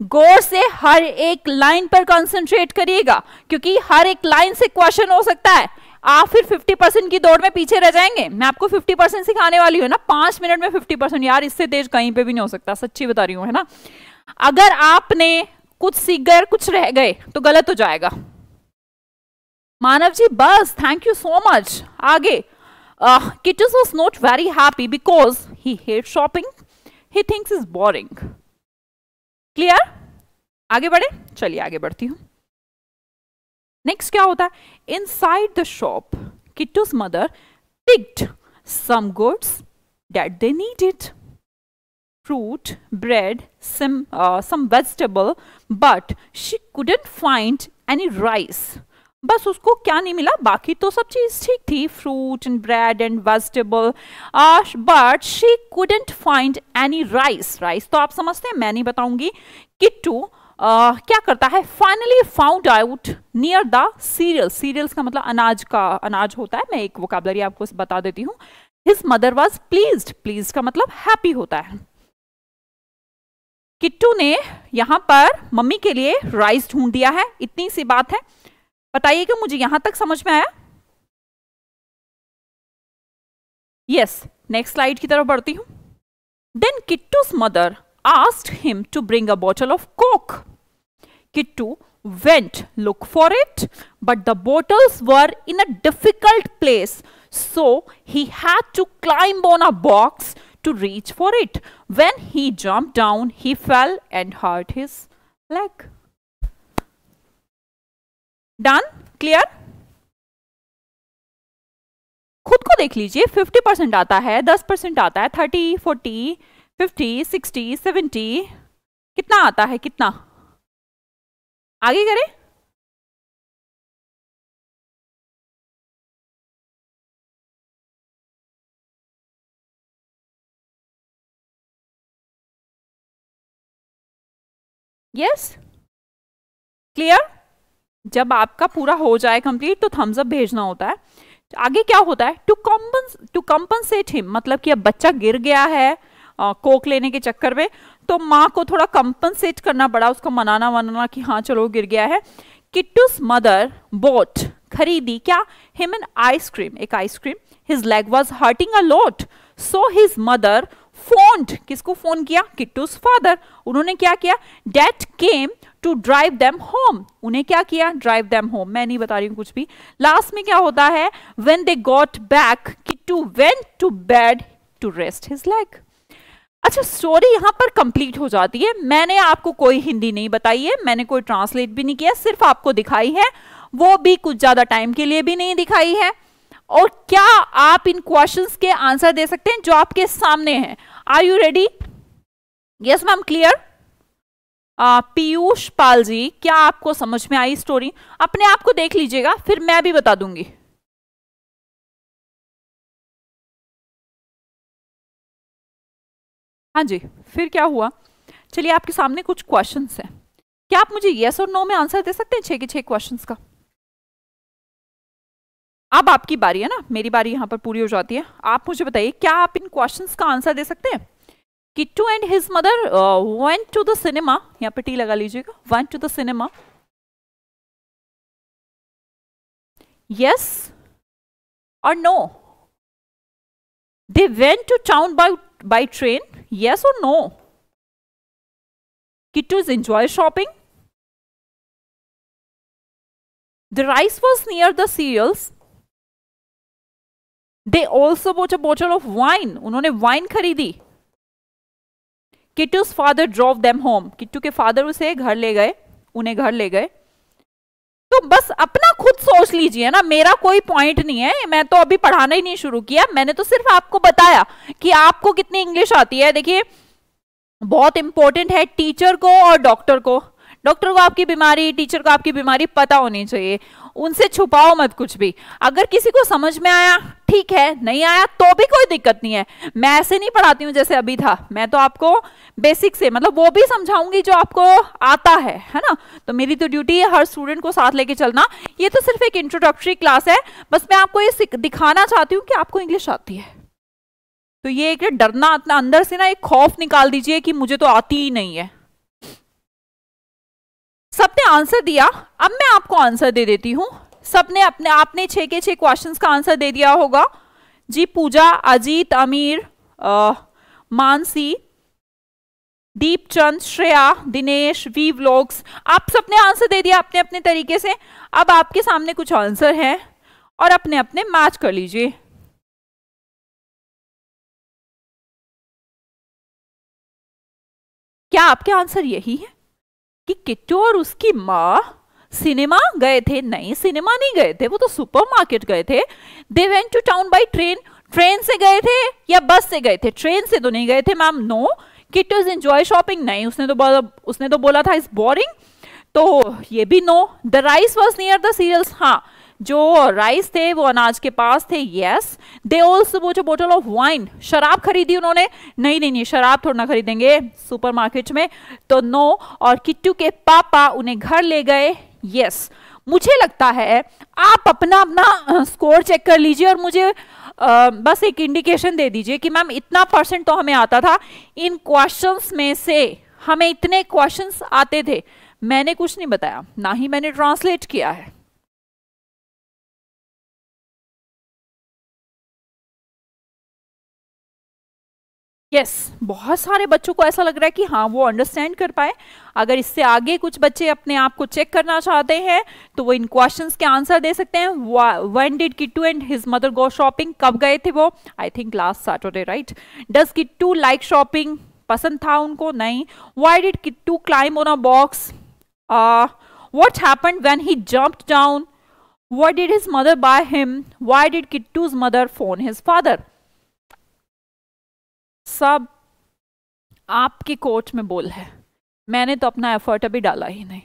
गौर से हर एक line पर कंसंट्रेट करिएगा क्योंकि हर एक लाइन से क्वेश्चन हो सकता है आप फिर 50 परसेंट की दौड़ में पीछे रह जाएंगे मैं आपको 50 परसेंट सिखाने वाली हूँ ना पांच मिनट में 50 परसेंट यार इससे तेज कहीं पे भी नहीं हो सकता सच्ची बता रही हूँ है ना अगर आपने कुछ सीख गए कुछ रह गए तो गलत हो जाएगा मानव जी बस थैंक यू सो मच आगे Kittu's was not very happy because he hate shopping he thinks is boring clear आगे बढ़े चलिए आगे बढ़ती हूं नेक्स्ट क्या होता है inside the shop Kittu's mother picked some goods that they need it fruit bread some vegetable but she couldn't find any rice बस उसको क्या नहीं मिला बाकी तो सब चीज़ ठीक थी fruit and bread and vegetable but she couldn't find any rice rice तो आप समझते हैं मैं नहीं बताऊंगी किट्टू Uh, क्या करता है finally found out near the cereal cereals का मतलब अनाज का अनाज होता है मैं एक वोकाबलरी आपको बता देती हूँ his mother was pleased pleased का मतलब हैप्पी होता है किट्टू ने यहां पर मम्मी के लिए राइस ढूंढ दिया है इतनी सी बात है बताइए कि मुझे यहां तक समझ में आया यस नेक्स्ट स्लाइड की तरफ बढ़ती हूं then Kittu's mother asked him to bring a bottle of Coke Kittu went look for it but the bottles were in a difficult place so he had to climb on a box to reach for it when he jump down he fell and hurt his leg done clear खुद को देख लीजिए 50 percent आता है 10 percent आता है 30, 40, 50, 60, 70 कितना आता है कितना आगे करें यस क्लियर जब आपका पूरा हो जाए कंप्लीट तो थम्स अप भेजना होता है आगे क्या होता है to compen to compensate him मतलब कि अब बच्चा गिर गया है आ, कोक लेने के चक्कर में तो माँ को थोड़ा कंपनसेट करना पड़ा उसको मनाना वनाना कि हाँ चलो गिर गया है किट्टूस मदर बोट खरीदी क्या हिम एन आइसक्रीम एक ice cream his leg was hurting a lot so his mother phone किसको फोन किया किट्टूस फादर उन्होंने क्या किया that came to drive them home उन्हें क्या किया ड्राइव देम होम मैं नहीं बता रही हूँ कुछ भी लास्ट में क्या होता है when they got back Kittu went to bed to rest his leg अच्छा स्टोरी यहाँ पर कंप्लीट हो जाती है मैंने आपको कोई हिंदी नहीं बताई है मैंने कोई ट्रांसलेट भी नहीं किया सिर्फ आपको दिखाई है वो भी कुछ ज़्यादा टाइम के लिए भी नहीं दिखाई है और क्या आप इन क्वेश्चंस के आंसर दे सकते हैं जो आपके सामने हैं are you ready yes ma'am clear Piyush Pal ji क्या आपको समझ में आई स्टोरी अपने आप को देख लीजिएगा फिर मैं भी बता दूंगी हाँ जी फिर क्या हुआ चलिए आपके सामने कुछ क्वेश्चंस हैं क्या आप मुझे यस और नो में आंसर दे सकते हैं छह के छह क्वेश्चंस का अब आपकी बारी है ना मेरी बारी यहां पर पूरी हो जाती है आप मुझे बताइए क्या आप इन क्वेश्चंस का आंसर दे सकते हैं Kittu and his mother went to the cinema यहाँ पे टी लगा लीजिएगा went to the cinema yes और no they went to town by by train yes और no Kittu is enjoy shopping the rice was near the cereals they also bought a bottle of wine उन्होंने wine खरीदी Kittu's father drove them home Kittu के father उसे घर ले गए उन्हें घर ले गए तो बस अपना खुद सोच लीजिए ना मेरा कोई पॉइंट नहीं है मैं तो अभी पढ़ाना ही नहीं शुरू किया मैंने तो सिर्फ आपको बताया कि आपको कितनी इंग्लिश आती है देखिए बहुत इंपॉर्टेंट है टीचर को और डॉक्टर को डॉक्टर को आपकी बीमारी टीचर को आपकी बीमारी पता होनी चाहिए उनसे छुपाओ मत कुछ भी अगर किसी को समझ में आया ठीक है नहीं आया तो भी कोई दिक्कत नहीं है मैं ऐसे नहीं पढ़ाती हूँ जैसे अभी था मैं तो आपको बेसिक से मतलब वो भी समझाऊंगी जो आपको आता है है ना तो मेरी तो ड्यूटी है हर स्टूडेंट को साथ लेके चलना ये तो सिर्फ एक इंट्रोडक्टरी क्लास है बस मैं आपको ये दिखाना चाहती हूँ कि आपको इंग्लिश आती है तो ये एक डरना अपना अंदर से ना एक खौफ निकाल दीजिए कि मुझे तो आती ही नहीं है सबने आंसर दिया अब मैं आपको आंसर दे देती हूँ सबने अपने आपने छः के छः क्वेश्चन का आंसर दे दिया होगा जी पूजा अजीत अमीर मानसी दीपचंद श्रेया दिनेश वी व्लॉग्स आप सबने आंसर दे दिया अपने अपने तरीके से अब आपके सामने कुछ आंसर है और अपने अपने मैच कर लीजिए क्या आपके आंसर यही है कि किट्टू और उसकी माँ सिनेमा गए थे नहीं सिनेमा नहीं गए थे वो तो सुपरमार्केट गए थे they went to town by train train से गए थे या बस से गए थे ट्रेन से तो नहीं गए थे ma'am no Kittu is enjoy shopping नहीं उसने तो बोला उसने तो बोला था इज बोरिंग तो ये भी no the rice was near the cereals हाँ जो राइस थे वो अनाज के पास थे यस दे ऑल्सो वो जो बोटल ऑफ वाइन शराब खरीदी उन्होंने नहीं नहीं नहीं शराब थोड़ा ना खरीदेंगे सुपरमार्केट में तो नो और किट्टू के पापा उन्हें घर ले गए यस मुझे लगता है आप अपना अपना स्कोर चेक कर लीजिए और मुझे आ, बस एक इंडिकेशन दे दीजिए कि मैम इतना परसेंट तो हमें आता था इन क्वेश्चंस में से हमें इतने क्वेश्चंस आते थे मैंने कुछ नहीं बताया ना ही मैंने ट्रांसलेट किया है यस yes, बहुत सारे बच्चों को ऐसा लग रहा है कि हाँ वो अंडरस्टैंड कर पाए अगर इससे आगे कुछ बच्चे अपने आप को चेक करना चाहते हैं तो वो इन क्वेश्चंस के आंसर दे सकते हैं when did Kittu and his mother go shopping कब गए थे वो I think last Saturday right does Kittu like shopping पसंद था उनको नहीं why did Kittu climb on a box what happen when he jump down what did his mother buy him why did Kittu's mother phone his father सब आपके court में बोल है मैंने तो अपना एफर्ट अभी डाला ही नहीं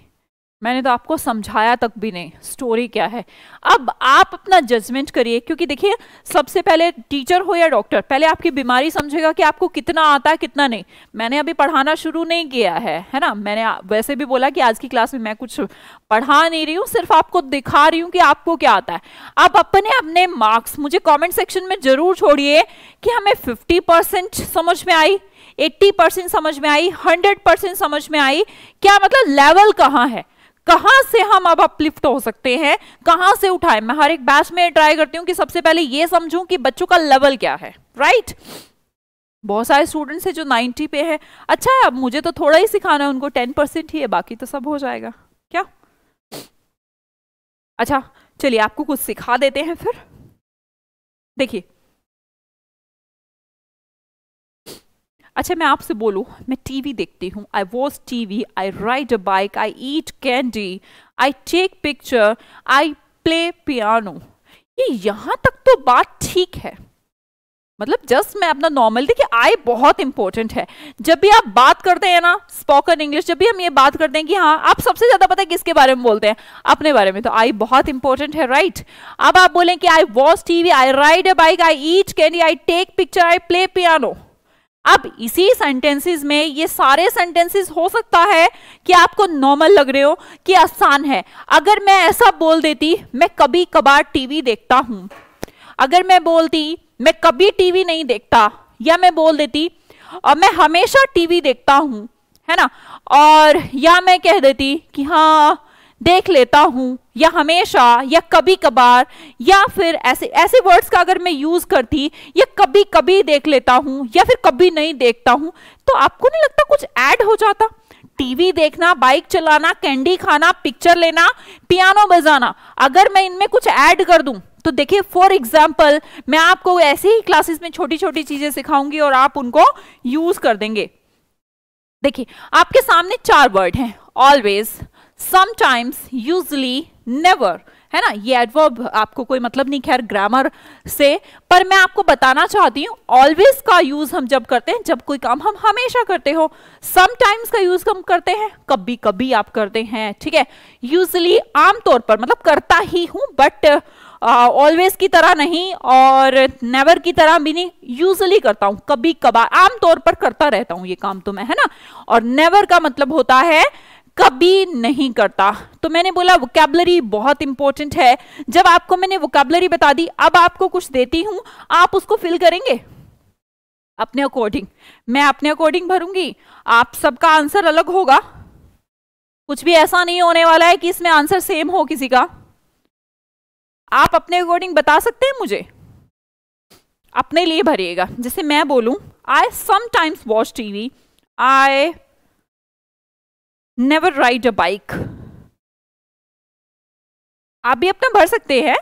मैंने तो आपको समझाया तक भी नहीं स्टोरी क्या है अब आप अपना जजमेंट करिए क्योंकि देखिए सबसे पहले टीचर हो या डॉक्टर पहले आपकी बीमारी समझेगा कि आपको कितना आता है कितना नहीं मैंने अभी पढ़ाना शुरू नहीं किया है है ना मैंने वैसे भी बोला कि आज की क्लास में मैं कुछ पढ़ा नहीं रही हूँ सिर्फ आपको दिखा रही हूँ कि आपको क्या आता है आप अपने अपने मार्क्स मुझे कॉमेंट सेक्शन में ज़रूर छोड़िए कि हमें फिफ्टी समझ में आई एट्टी परसेंट समझ में आई हंड्रेड परसेंट समझ में आई क्या मतलब लेवल कहाँ है कहां से हम अब अपलिफ्ट हो सकते हैं कहां से उठाए मैं हर एक बैच में ट्राई करती हूं कि सबसे पहले यह समझूं कि बच्चों का लेवल क्या है राइट बहुत सारे स्टूडेंट्स हैं जो 90 पे है अच्छा है अब मुझे तो थोड़ा ही सिखाना है उनको 10 परसेंट ही है बाकी तो सब हो जाएगा क्या अच्छा चलिए आपको कुछ सिखा देते हैं फिर देखिए अच्छा मैं आपसे बोलूँ मैं टीवी देखती हूँ I watch TV I ride a bike I eat candy I take picture I play piano ये यहाँ तक तो बात ठीक है मतलब जस्ट मैं अपना नॉर्मल देखिए आई बहुत इंपॉर्टेंट है जब भी आप बात करते हैं ना स्पोकन इंग्लिश जब भी हम ये बात करते हैं कि हाँ आप सबसे ज्यादा पता है किसके बारे में बोलते हैं अपने बारे में तो आई बहुत इंपॉर्टेंट है राइट right? अब आप बोलें कि I watch TV I ride a bike I eat candy I take picture I play piano अब इसी सेंटेंसेस में ये सारे सेंटेंसेस हो सकता है कि आपको नॉर्मल लग रहे हो कि आसान है अगर मैं ऐसा बोल देती मैं कभी कभार टीवी देखता हूं अगर मैं बोलती मैं कभी टीवी नहीं देखता या मैं बोल देती और मैं हमेशा टीवी देखता हूं है ना और या मैं कह देती कि हाँ देख लेता हूँ या हमेशा या कभी कभार या फिर ऐसे ऐसे वर्ड्स का अगर मैं यूज़ करती या कभी कभी देख लेता हूँ या फिर कभी नहीं देखता हूँ तो आपको नहीं लगता कुछ ऐड हो जाता टीवी देखना बाइक चलाना कैंडी खाना पिक्चर लेना पियानो बजाना अगर मैं इनमें कुछ ऐड कर दूं तो देखिए फॉर एग्जाम्पल मैं आपको ऐसे ही क्लासेस में छोटी छोटी चीजें सिखाऊंगी और आप उनको यूज कर देंगे देखिए आपके सामने चार वर्ड हैं ऑलवेज समटाइम्स यूजली नेवर है ना ये एडवर्ब आपको कोई मतलब नहीं खैर ग्रामर से पर मैं आपको बताना चाहती हूँ ऑलवेज का यूज हम जब करते हैं जब कोई काम हम हमेशा करते हो समटाइम्स का यूज हम करते हैं कभी कभी आप करते हैं ठीक है यूजली आमतौर पर मतलब करता ही हूँ बट ऑलवेज uh, की तरह नहीं और नेवर की तरह भी नहीं यूजली करता हूँ कभी कभार आमतौर पर करता रहता हूँ ये काम तो मैं है ना और नेवर का मतलब होता है कभी नहीं करता तो मैंने बोला वोकेबलरी बहुत इंपॉर्टेंट है जब आपको मैंने वोकेबलरी बता दी अब आपको कुछ देती हूं आप उसको फिल करेंगे अपने अकॉर्डिंग मैं अपने अकॉर्डिंग भरूंगी आप सबका आंसर अलग होगा कुछ भी ऐसा नहीं होने वाला है कि इसमें आंसर सेम हो किसी का आप अपने अकॉर्डिंग बता सकते हैं मुझे अपने लिए भरिएगा जैसे मैं बोलूं I sometimes watch TV I never ride a bike आप भी अपना भर सकते हैं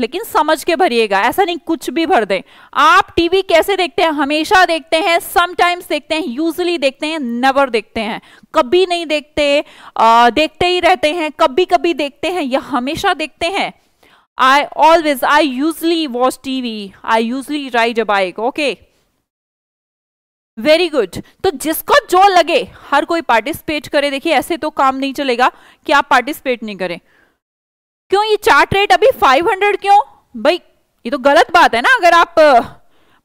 लेकिन समझ के भरिएगा ऐसा नहीं कुछ भी भर दें आप टीवी कैसे देखते हैं हमेशा देखते हैं समटाइम्स देखते हैं यूजली देखते हैं नेवर देखते हैं कभी नहीं देखते आ, देखते ही रहते हैं कभी कभी देखते हैं या हमेशा देखते हैं I always I usually watch TV I usually ride a bike okay very good तो जिसको जो लगे हर कोई पार्टिसिपेट करे देखिए ऐसे तो काम नहीं चलेगा कि आप पार्टिसिपेट नहीं करें क्यों ये चार्ट रेट अभी 500 क्यों भाई ये तो गलत बात है ना अगर आप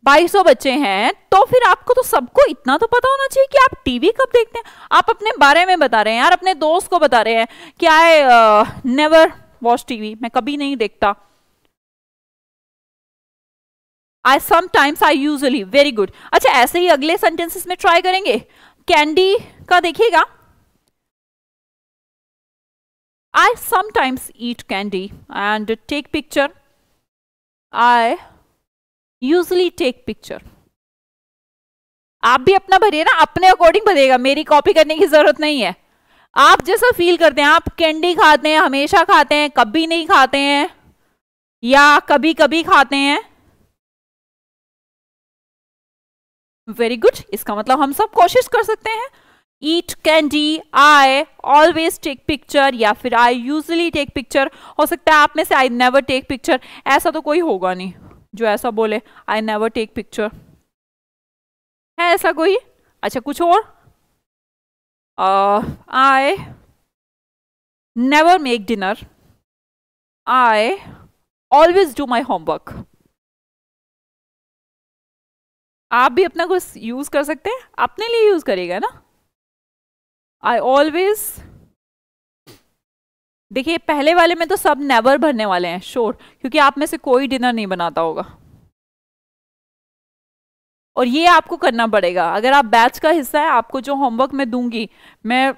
2200 बच्चे हैं तो फिर आपको तो सबको इतना तो पता होना चाहिए कि आप टीवी कब देखते हैं आप अपने बारे में बता रहे हैं यार अपने दोस्त को बता रहे हैं कि आई नेवर वॉच टीवी मैं कभी नहीं देखता I sometimes I usually very good अच्छा ऐसे ही अगले सेंटेंसेस में ट्राई करेंगे कैंडी का देखिएगा I sometimes eat candy and take picture I usually take picture आप भी अपना भरिए ना अपने अकॉर्डिंग भरिएगा मेरी कॉपी करने की जरूरत नहीं है आप जैसा फील करते हैं आप कैंडी खाते हैं हमेशा खाते हैं कभी नहीं खाते हैं या कभी कभी खाते हैं वेरी गुड इसका मतलब हम सब कोशिश कर सकते हैं eat candy I always take picture या फिर आई यूजली टेक पिक्चर हो सकता है आप में से आई नेवर टेक पिक्चर ऐसा तो कोई होगा नहीं जो ऐसा बोले आई नेवर टेक पिक्चर है ऐसा कोई अच्छा कुछ और I never make dinner I always do my homework आप भी अपना कुछ यूज़ कर सकते हैं अपने लिए यूज़ करेगा ना आई ऑलवेज देखिए पहले वाले में तो सब नेवर भरने वाले हैं श्योर क्योंकि आप में से कोई डिनर नहीं बनाता होगा और ये आपको करना पड़ेगा अगर आप बैच का हिस्सा है आपको जो होमवर्क मैं दूंगी मैं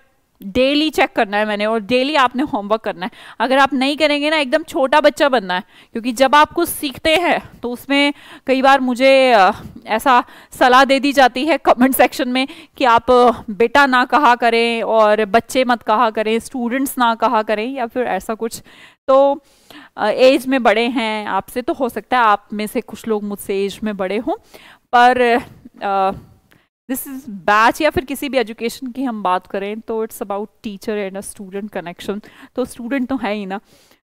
डेली चेक करना है मैंने और डेली आपने होमवर्क करना है अगर आप नहीं करेंगे ना एकदम छोटा बच्चा बनना है क्योंकि जब आप कुछ सीखते हैं तो उसमें कई बार मुझे ऐसा सलाह दे दी जाती है कमेंट सेक्शन में कि आप बेटा ना कहा करें और बच्चे मत कहा करें स्टूडेंट्स ना कहा करें या फिर ऐसा कुछ तो एज में बड़े हैं आपसे तो हो सकता है आप में से कुछ लोग मुझसे एज में बड़े हों पर आ, दिस इज बैच या फिर किसी भी एजुकेशन की हम बात करें तो it's about teacher and a student connection तो स्टूडेंट तो है ही ना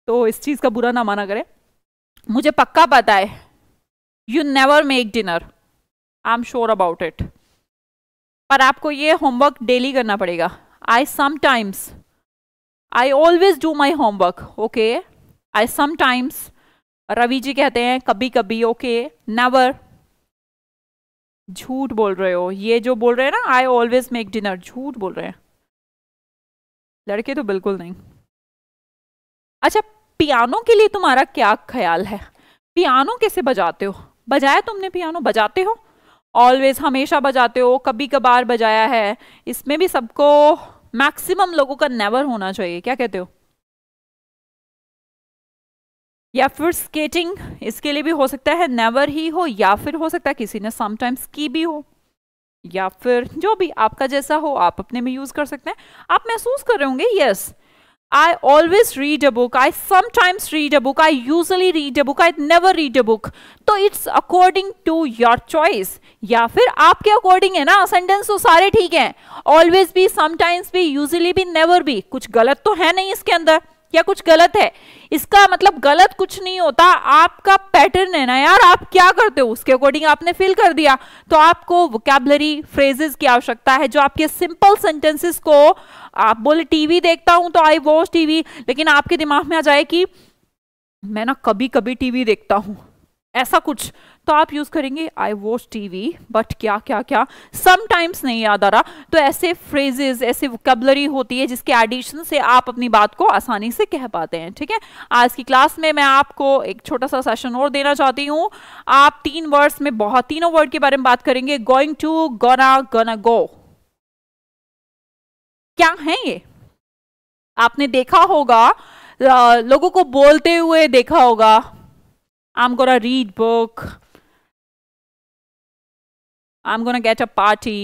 तो इस चीज़ का बुरा ना माना करें मुझे पक्का पता है you never make dinner I am sure about it पर आपको ये होमवर्क डेली करना पड़ेगा I sometimes I always do my homework okay I sometimes Ravi ji कहते हैं कभी कभी ओके okay, नेवर झूठ बोल रहे हो ये जो बोल रहे हैं ना आई ऑलवेज मेक डिनर झूठ बोल रहे हैं लड़के तो बिल्कुल नहीं अच्छा पियानो के लिए तुम्हारा क्या ख्याल है पियानो कैसे बजाते हो बजाया तुमने पियानो बजाते हो ऑलवेज हमेशा बजाते हो कभी कभार बजाया है इसमें भी सबको मैक्सिमम लोगों का नेवर होना चाहिए क्या कहते हो या फिर स्केटिंग इसके लिए भी हो सकता है नेवर ही हो या फिर हो सकता है किसी ने समटाइम्स की भी हो या फिर जो भी आपका जैसा हो आप अपने में यूज़ कर सकते हैं आप महसूस कर रहे होंगे yes I always read a book I sometimes read a book I usually read a book I never read a book तो it's according to your choice या फिर आपके अकॉर्डिंग है ना सेंटेंस तो सारे ठीक हैं ऑलवेज भी समटाइम्स भी यूजली भी नेवर भी कुछ गलत तो है नहीं इसके अंदर या कुछ गलत है इसका मतलब गलत कुछ नहीं होता आपका पैटर्न है ना यार आप क्या करते हो उसके अकॉर्डिंग आपने फिल कर दिया तो आपको वोकेबलरी फ्रेजेस की आवश्यकता है जो आपके सिंपल सेंटेंसेस को आप बोले टीवी देखता हूं तो आई वॉच टीवी लेकिन आपके दिमाग में आ जाए कि मैं ना कभी कभी टीवी देखता हूं ऐसा कुछ तो आप यूज करेंगे आई वॉच टीवी बट क्या क्या क्या समटाइम्स नहीं याद आ रहा तो ऐसे फ्रेजेस ऐसे वकबलरी होती है जिसके एडिशन से आप अपनी बात को आसानी से कह पाते हैं ठीक है आज की क्लास में मैं आपको एक छोटा सा सेशन और देना चाहती हूँ आप तीन वर्ड्स में बहुत तीनों वर्ड के बारे में बात करेंगे going to gonna gonna go क्या है ये आपने देखा होगा लोगों को बोलते हुए देखा होगा I am gonna read book I am gonna get a party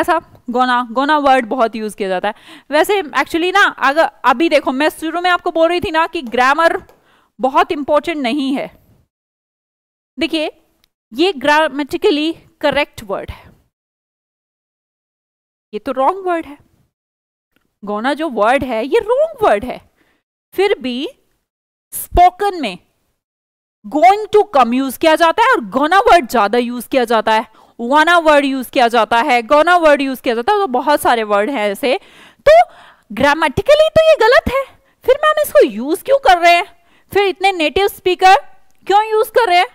ऐसा गोना गोना वर्ड बहुत यूज़ किया जाता है वैसे एक्चुअली ना अगर अभी देखो मैं शुरू में आपको बोल रही थी ना कि ग्रामर बहुत इंपॉर्टेंट नहीं है देखिए ये ग्रामेटिकली करेक्ट वर्ड है ये तो रॉन्ग वर्ड है गोना जो वर्ड है ये रॉन्ग वर्ड है फिर भी स्पोकन में गोइंग टू कम यूज किया जाता है और गोना वर्ड ज्यादा यूज किया जाता है वाना वर्ड यूज किया जाता है गौना वर्ड यूज किया जाता है तो बहुत सारे वर्ड हैं ऐसे तो ग्रामेटिकली तो ये गलत है फिर मैम इसको यूज क्यों कर रहे हैं फिर इतने नेटिव स्पीकर क्यों यूज कर रहे हैं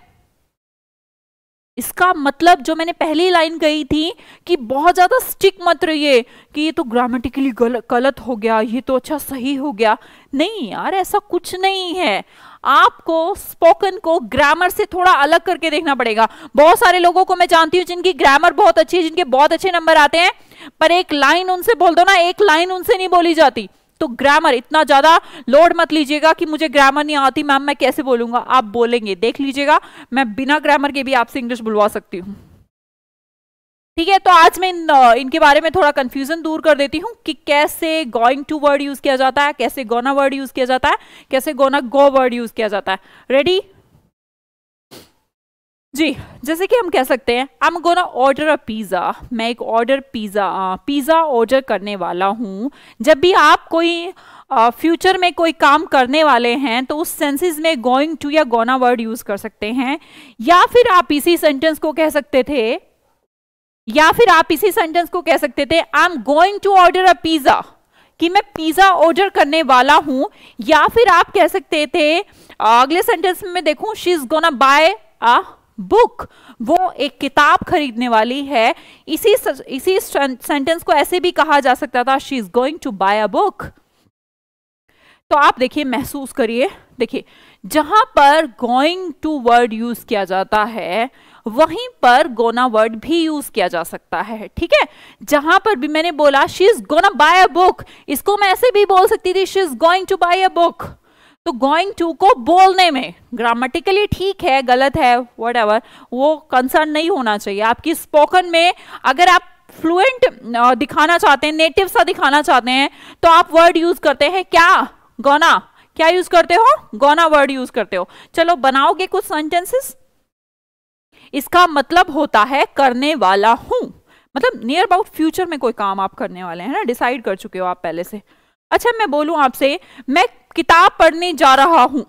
इसका मतलब जो मैंने पहली लाइन कही थी कि बहुत ज़्यादा स्टिक मत रहिए कि ये तो ग्रामेटिकली गलत हो गया ये तो अच्छा सही हो गया नहीं यार ऐसा कुछ नहीं है आपको स्पोकन को ग्रामर से थोड़ा अलग करके देखना पड़ेगा बहुत सारे लोगों को मैं जानती हूँ जिनकी ग्रामर बहुत अच्छी है जिनके बहुत अच्छे नंबर आते हैं पर एक लाइन उनसे बोल दो ना एक लाइन उनसे नहीं बोली जाती तो ग्रामर इतना ज्यादा लोड मत लीजिएगा कि मुझे ग्रामर नहीं आती मैम मैं कैसे बोलूंगा आप बोलेंगे देख लीजिएगा मैं बिना ग्रामर के भी आपसे इंग्लिश बुलवा सकती हूँ ठीक है तो आज मैं इन इनके बारे में थोड़ा कंफ्यूजन दूर कर देती हूँ कि कैसे गोइंग टू वर्ड यूज किया जाता है कैसे गोना वर्ड यूज किया जाता है कैसे गोना गो वर्ड यूज किया जाता है रेडी जी जैसे कि हम कह सकते हैं I am gonna order a pizza मैं एक ऑर्डर पिज़्ज़ा पिज़्ज़ा ऑर्डर करने वाला हूँ जब भी आप कोई फ्यूचर में कोई काम करने वाले हैं तो उस सेंसेस में गोइंग टू या गोना वर्ड यूज़ कर सकते हैं या फिर आप इसी सेंटेंस को कह सकते थे या फिर आप इसी सेंटेंस को कह सकते थे I am going to order a pizza कि मैं पिज्जा ऑर्डर करने वाला हूं या फिर आप कह सकते थे अगले सेंटेंस में देखूं she is gonna buy a book वो एक किताब खरीदने वाली है इसी इसी सेंटेंस को ऐसे भी कहा जा सकता था she is going to buy a book तो आप देखिए महसूस करिए देखिए जहां पर गोइंग टू वर्ड यूज किया जाता है वहीं पर गोना वर्ड भी यूज किया जा सकता है ठीक है जहां पर भी मैंने बोला she is gonna buy a book इसको मैं ऐसे भी बोल सकती थी she is going to buy a book तो गोइंग टू को बोलने में ग्रामेटिकली ठीक है गलत है वट वो कंसर्न नहीं होना चाहिए आपकी स्पोकन में अगर आप फ्लुएंट दिखाना चाहते हैं नेटिव सा दिखाना चाहते हैं तो आप वर्ड यूज करते हैं क्या गोना क्या यूज करते हो गोना वर्ड यूज करते हो चलो बनाओगे कुछ सेंटेंसेस इसका मतलब होता है करने वाला हूं मतलब नियर अबाउट फ्यूचर में कोई काम आप करने वाले हैं ना डिसाइड कर चुके हो आप पहले से अच्छा मैं बोलूं आपसे मैं किताब पढ़ने जा रहा हूं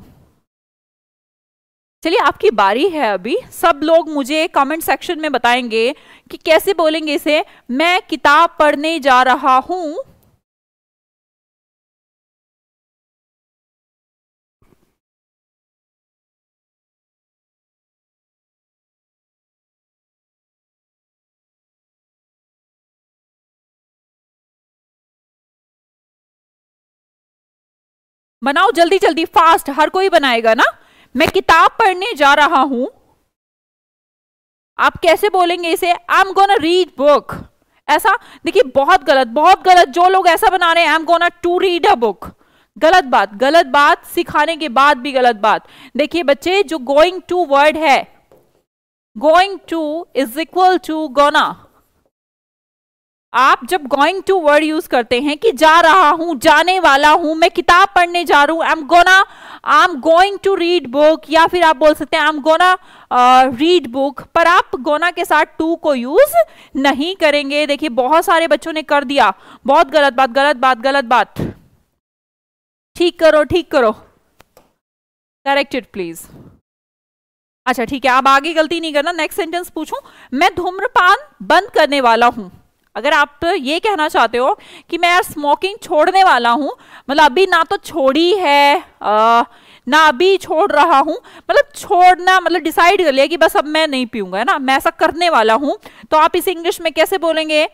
चलिए आपकी बारी है अभी सब लोग मुझे कमेंट सेक्शन में बताएंगे कि कैसे बोलेंगे इसे मैं किताब पढ़ने जा रहा हूं बनाओ जल्दी जल्दी फास्ट हर कोई बनाएगा ना मैं किताब पढ़ने जा रहा हूं आप कैसे बोलेंगे इसे I am gonna read book ऐसा देखिए बहुत गलत बहुत गलत जो लोग ऐसा बना रहे हैं I am gonna to read a book गलत बात गलत बात सिखाने के बाद भी गलत बात देखिए बच्चे जो गोइंग टू वर्ड है going to is equal to gonna आप जब गोइंग टू वर्ड यूज करते हैं कि जा रहा हूं जाने वाला हूं मैं किताब पढ़ने जा रहा हूं I am gonna I am going to read book या फिर आप बोल सकते हैं I am gonna read book पर आप गोना के साथ टू को यूज नहीं करेंगे देखिए बहुत सारे बच्चों ने कर दिया बहुत गलत बात गलत बात गलत बात ठीक करो ठीक करो करेक्टेड प्लीज अच्छा ठीक है आप आगे गलती नहीं करना नेक्स्ट सेंटेंस पूछू मैं धूम्रपान बंद करने वाला हूं अगर आप ये कहना चाहते हो कि मैं यार स्मोकिंग छोड़ने वाला हूँ मतलब अभी ना तो छोड़ी है आ, ना अभी छोड़ रहा हूँ मतलब छोड़ना मतलब डिसाइड कर लिया कि बस अब मैं नहीं पीऊँगा है ना मैं ऐसा करने वाला हूँ तो आप इसे इंग्लिश में कैसे बोलेंगे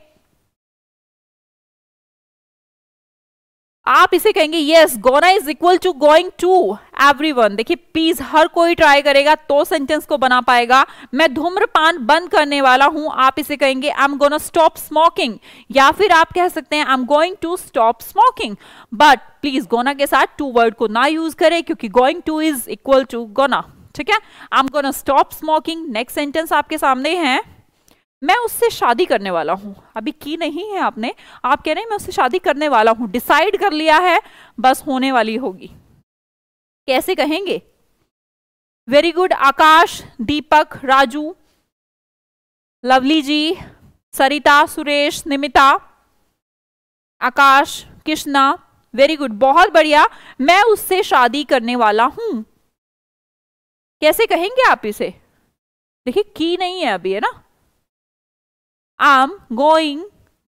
आप इसे कहेंगे yes gonna is equal to going to everyone देखिए प्लीज हर कोई ट्राई करेगा तो सेंटेंस को बना पाएगा मैं धूम्रपान बंद करने वाला हूं आप इसे कहेंगे I am gonna stop smoking या फिर आप कह सकते हैं I am going to stop smoking but please gonna के साथ टू वर्ड को ना यूज करें क्योंकि going to is equal to gonna ठीक है I am gonna stop smoking next sentence आपके सामने है मैं उससे शादी करने वाला हूँ अभी की नहीं है आपने आप कह रहे हैं मैं उससे शादी करने वाला हूँ डिसाइड कर लिया है बस होने वाली होगी कैसे कहेंगे very good Akash Deepak Raju Lovely ji Sarita Suresh Nimita Akash Krishna very good बहुत बढ़िया मैं उससे शादी करने वाला हूं कैसे कहेंगे आप इसे देखिए की नहीं है अभी है ना am going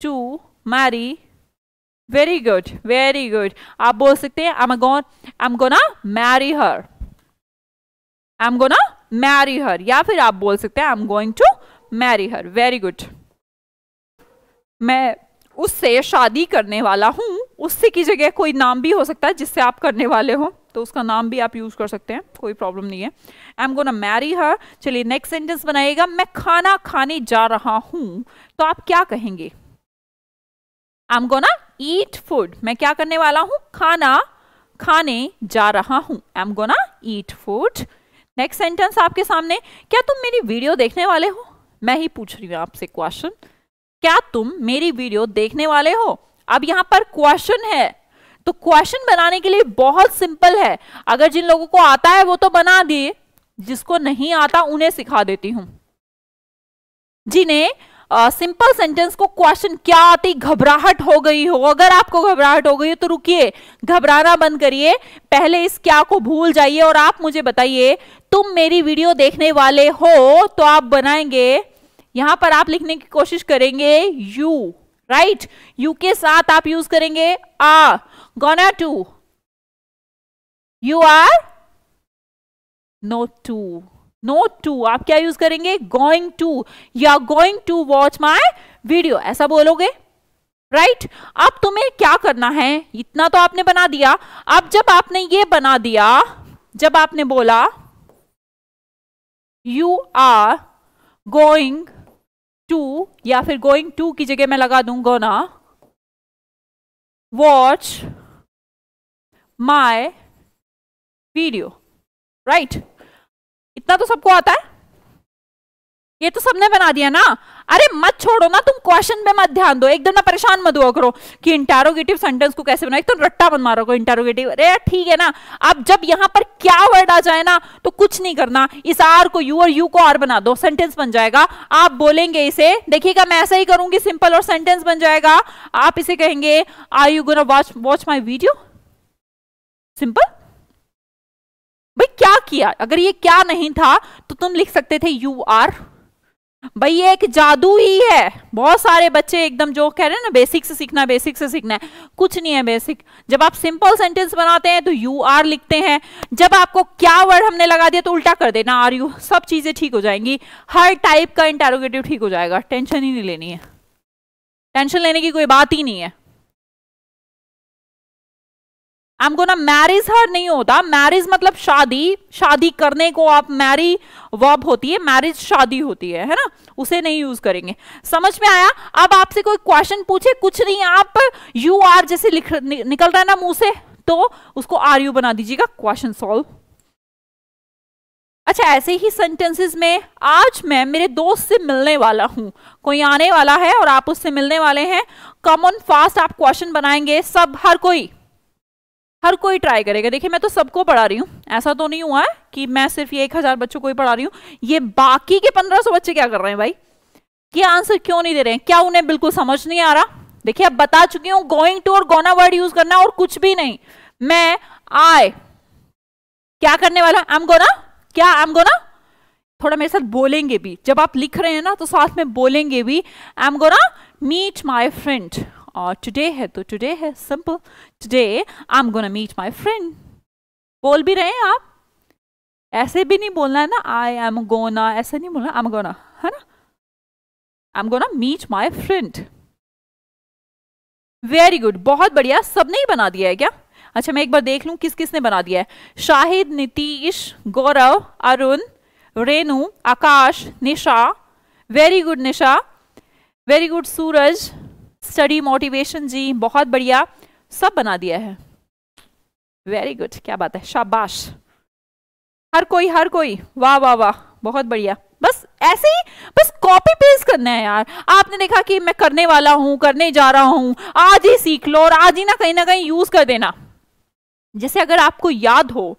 to marry very good very good आप बोल सकते हैं I am gonna I am gonna marry her I am gonna marry her या फिर आप बोल सकते हैं I am going to marry her very good मैं उससे शादी करने वाला हूँ उससे की जगह कोई नाम भी हो सकता है जिससे आप करने वाले हो तो उसका नाम भी आप यूज़ कर सकते हैं कोई प्रॉब्लम नहीं है I am gonna marry her चलिए नेक्स्ट सेंटेंस बनाएगा मैं खाना खाने जा रहा हूँ तो आप क्या कहेंगे I am gonna eat food मैं क्या करने वाला हूँ खाना खाने जा रहा हूँ I am gonna eat food next sentence आपके सामने क्या तुम मेरी वीडियो देखने वाले हो मैं ही पूछ रही हूँ आपसे क्वेश्चन क्या तुम मेरी वीडियो देखने वाले हो अब यहां पर क्वेश्चन है तो क्वेश्चन बनाने के लिए बहुत सिंपल है अगर जिन लोगों को आता है वो तो बना दिए जिसको नहीं आता उन्हें सिखा देती हूं जिन्हें सिंपल सेंटेंस को क्वेश्चन क्या आती घबराहट हो गई हो अगर आपको घबराहट हो गई हो तो रुकिए घबराना बंद करिए पहले इस क्या को भूल जाइए और आप मुझे बताइए तुम मेरी वीडियो देखने वाले हो तो आप बनाएंगे यहां पर आप लिखने की कोशिश करेंगे यू राइट यू के साथ आप यूज करेंगे ah gonna to you are no to no to आप क्या यूज करेंगे going to you are going to watch my video ऐसा बोलोगे राइट right? अब तुम्हें क्या करना है इतना तो आपने बना दिया अब जब आपने ये बना दिया जब आपने बोला यू आर गोइंग टू या फिर गोइंग टू की जगह मैं लगा दूंगा ना वॉच माई वीडियो राइट इतना तो सबको आता है ये तो सबने बना दिया ना अरे मत छोड़ो ना तुम क्वेश्चन पे मत ध्यान दो एकदम ना परेशान मत हुआ करो कि इंटारोगेटिव सेंटेंस को कैसे बनाओ एक तो रट्टा मत मारो इंटारोगेटिव अरे ठीक है ना अब जब यहाँ पर क्या वर्ड आ जाए ना तो कुछ नहीं करना इस आर को यू और यू को आर बना दो सेंटेंस बन जाएगा आप बोलेंगे इसे देखिएगा मैं ऐसा ही करूंगी सिंपल और सेंटेंस बन जाएगा आप इसे कहेंगे I you gonna watch watch my video simple भाई क्या किया अगर ये क्या नहीं था तो तुम लिख सकते थे यू आर भाई ये एक जादू ही है बहुत सारे बच्चे एकदम जो कह रहे हैं ना बेसिक से सीखना बेसिक से सीखना है कुछ नहीं है बेसिक जब आप सिंपल सेंटेंस बनाते हैं तो यू आर लिखते हैं जब आपको क्या वर्ड हमने लगा दिया तो उल्टा कर देना आर यू सब चीजें ठीक हो जाएंगी हर टाइप का इंटेरोगेटिव ठीक हो जाएगा टेंशन ही नहीं लेनी है टेंशन लेने की कोई बात ही नहीं है I am gonna marriage her नहीं होता मैरिज मतलब शादी शादी करने को आप मैरी वर्ब होती है मैरिज शादी होती है है ना उसे नहीं यूज करेंगे समझ में आया अब आपसे कोई क्वेश्चन पूछे कुछ नहीं आप यू आर जैसे लिख नि, निकल रहा है ना मुंह से तो उसको आर यू बना दीजिएगा क्वेश्चन सॉल्व अच्छा ऐसे ही सेंटेंसेस में आज मैं मेरे दोस्त से मिलने वाला हूं कोई आने वाला है और आप उससे मिलने वाले हैं कॉमन फास्ट आप क्वेश्चन बनाएंगे सब हर कोई हर कोई ट्राई करेगा देखिए मैं तो सबको पढ़ा रही हूँ ऐसा तो नहीं हुआ है कि मैं सिर्फ ये एक हज़ार बच्चों को ही पढ़ा रही हूँ ये बाकी के पंद्रह सौ बच्चे क्या कर रहे हैं भाई ये आंसर क्यों नहीं दे रहे हैं क्या उन्हें बिल्कुल समझ नहीं आ रहा देखिए अब बता चुकी हूँ गोइंग टू और गोना वर्ड यूज करना और कुछ भी नहीं मैं आय क्या करने वाला एम गोना क्या एम गोना थोड़ा मेरे साथ बोलेंगे भी जब आप लिख रहे हैं ना तो साथ में बोलेंगे भी am gonna meet my friend और टुडे है तो टुडे है simple today I am gonna meet my friend बोल भी रहे हैं आप ऐसे भी नहीं बोलना है ना आई एम गोना ऐसे नहीं बोलना आई एम गोना है ना I am gonna meet my friend very good बहुत बढ़िया सबने ही बना दिया है क्या अच्छा मैं एक बार देख लूँ किस किस ने बना दिया है Shahid Nitish Gaurav Arun Renu Akash Nisha very good Nisha very good Suraj study motivation ji बहुत बढ़िया सब बना दिया है वेरी गुड क्या बात है शाबाश हर कोई हर कोई वाह वाह वाह बहुत बढ़िया बस ऐसे ही बस कॉपी पेस्ट करना है यार आपने देखा कि मैं करने वाला हूं करने जा रहा हूं आज ही सीख लो और आज ही ना कहीं ना कहीं यूज कर देना जैसे अगर आपको याद हो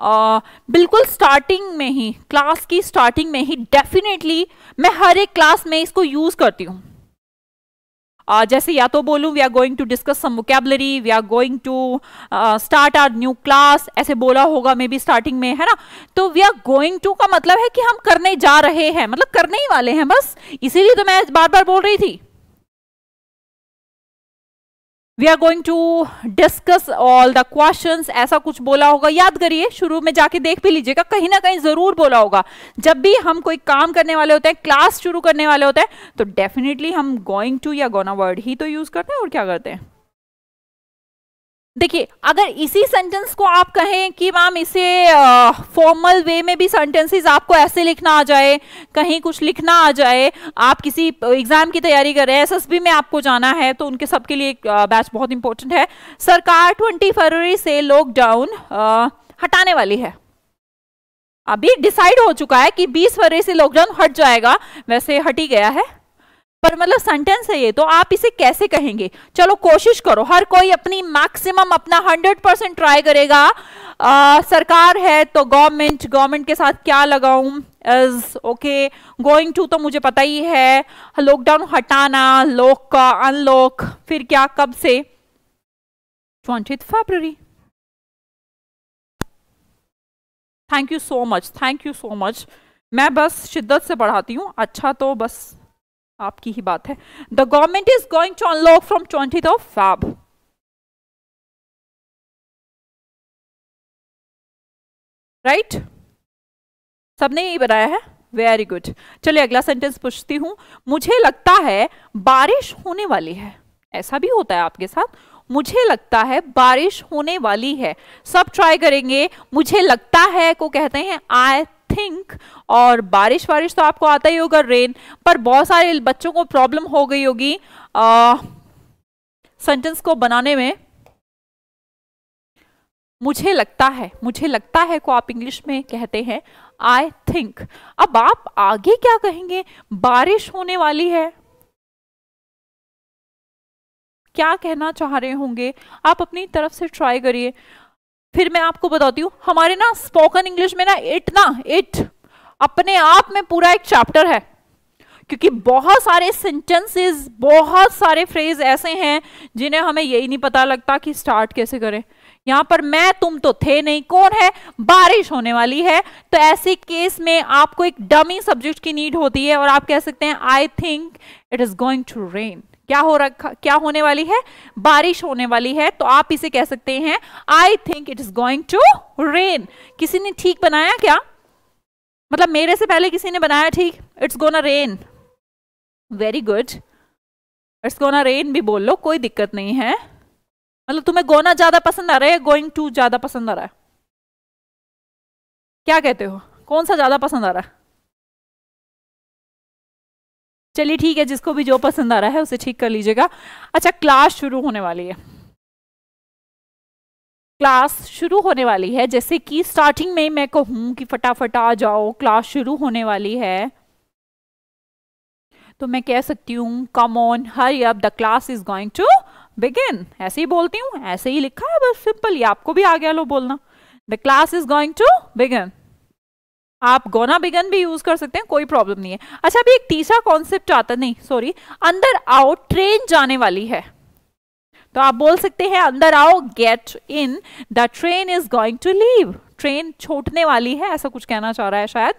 आ, बिल्कुल स्टार्टिंग में ही क्लास की स्टार्टिंग में ही डेफिनेटली मैं हर एक क्लास में इसको यूज करती हूँ जैसे या तो बोलूँ we are going to discuss some vocabulary we are going to start our new class ऐसे बोला होगा मे बी स्टार्टिंग में है ना तो वी आर गोइंग टू का मतलब है कि हम करने जा रहे हैं मतलब करने ही वाले हैं बस इसीलिए तो मैं बार बार बोल रही थी we are going to discuss all the question ऐसा कुछ बोला होगा याद करिए शुरू में जाके देख भी लीजिएगा कहीं ना कहीं ज़रूर बोला होगा जब भी हम कोई काम करने वाले होते हैं क्लास शुरू करने वाले होते हैं तो डेफिनेटली हम गोइंग टू या गोना वर्ड ही तो यूज़ करते हैं और क्या करते हैं देखिए अगर इसी सेंटेंस को आप कहें कि मैम इसे फॉर्मल वे में भी सेंटेंसेस आपको ऐसे लिखना आ जाए कहीं कुछ लिखना आ जाए आप किसी एग्ज़ाम की तैयारी कर रहे हैं एसएसबी में आपको जाना है तो उनके सबके लिए एक बैच बहुत इंपॉर्टेंट है सरकार 20 फरवरी से लॉकडाउन हटाने वाली है अभी डिसाइड हो चुका है कि बीस फरवरी से लॉकडाउन हट जाएगा वैसे हट ही गया है पर मतलब सेंटेंस है ये तो आप इसे कैसे कहेंगे चलो कोशिश करो हर कोई अपनी मैक्सिमम अपना 100 परसेंट ट्राई करेगा आ, सरकार है तो गवर्नमेंट गवर्नमेंट के साथ क्या लगाऊं इज ओके गोइंग टू तो मुझे पता ही है लॉकडाउन हटाना लॉक का अनलॉक फिर क्या कब से ट्वेंटी फरवरी thank you so much thank you so much मैं बस शिद्दत से पढ़ाती हूँ अच्छा तो बस आपकी ही बात है the government is going to unlock from twenty of Feb right सबने यही बनाया है वेरी गुड चलिए अगला सेंटेंस पूछती हूं मुझे लगता है बारिश होने वाली है ऐसा भी होता है आपके साथ मुझे लगता है बारिश होने वाली है सब ट्राई करेंगे मुझे लगता है को कहते हैं आई थिंक और बारिश वारिश तो आपको आता ही होगा रेन पर बहुत सारे बच्चों को प्रॉब्लम हो गई होगी सेंटेंस को बनाने में मुझे लगता है मुझे लगता है को आप इंग्लिश में कहते हैं आई थिंक अब आप आगे क्या कहेंगे बारिश होने वाली है क्या कहना चाह रहे होंगे आप अपनी तरफ से ट्राई करिए फिर मैं आपको बताती हूँ हमारे ना स्पोकन इंग्लिश में ना इट ना इट अपने आप में पूरा एक चैप्टर है क्योंकि बहुत सारे सेंटेंसेस बहुत सारे फ्रेज ऐसे हैं जिन्हें हमें यही नहीं पता लगता कि स्टार्ट कैसे करें यहाँ पर मैं तुम तो थे नहीं कौन है बारिश होने वाली है तो ऐसे केस में आपको एक डमी सब्जेक्ट की नीड होती है और आप कह सकते हैं I think it is going to rain क्या हो रखा क्या होने वाली है बारिश होने वाली है तो आप इसे कह सकते हैं I think it is going to rain किसी ने ठीक बनाया क्या मतलब मेरे से पहले किसी ने बनाया ठीक it's gonna rain very good it's gonna rain भी बोल लो कोई दिक्कत नहीं है मतलब तुम्हें गोना ज्यादा पसंद आ रहा है गोइंग टू ज्यादा पसंद आ रहा है क्या कहते हो कौन सा ज्यादा पसंद आ रहा है चलिए ठीक है जिसको भी जो पसंद आ रहा है उसे ठीक कर लीजिएगा अच्छा क्लास शुरू होने वाली है क्लास शुरू होने वाली है जैसे कि स्टार्टिंग में मैं कहूँ कि फटाफट आ जाओ क्लास शुरू होने वाली है तो मैं कह सकती हूँ कम ऑन हर अब the class is going to begin ऐसे ही बोलती हूँ ऐसे ही लिखा है बस सिंपल ये आपको भी आ गया लो बोलना the class is going to begin आप गोना बिगन भी यूज कर सकते हैं कोई प्रॉब्लम नहीं है अच्छा अभी एक तीसरा कॉन्सेप्ट आता नहीं सॉरी अंदर आओ ट्रेन जाने वाली है तो आप बोल सकते हैं अंदर आओ get in the train is going to leave train छूटने वाली है ऐसा कुछ कहना चाह रहा है शायद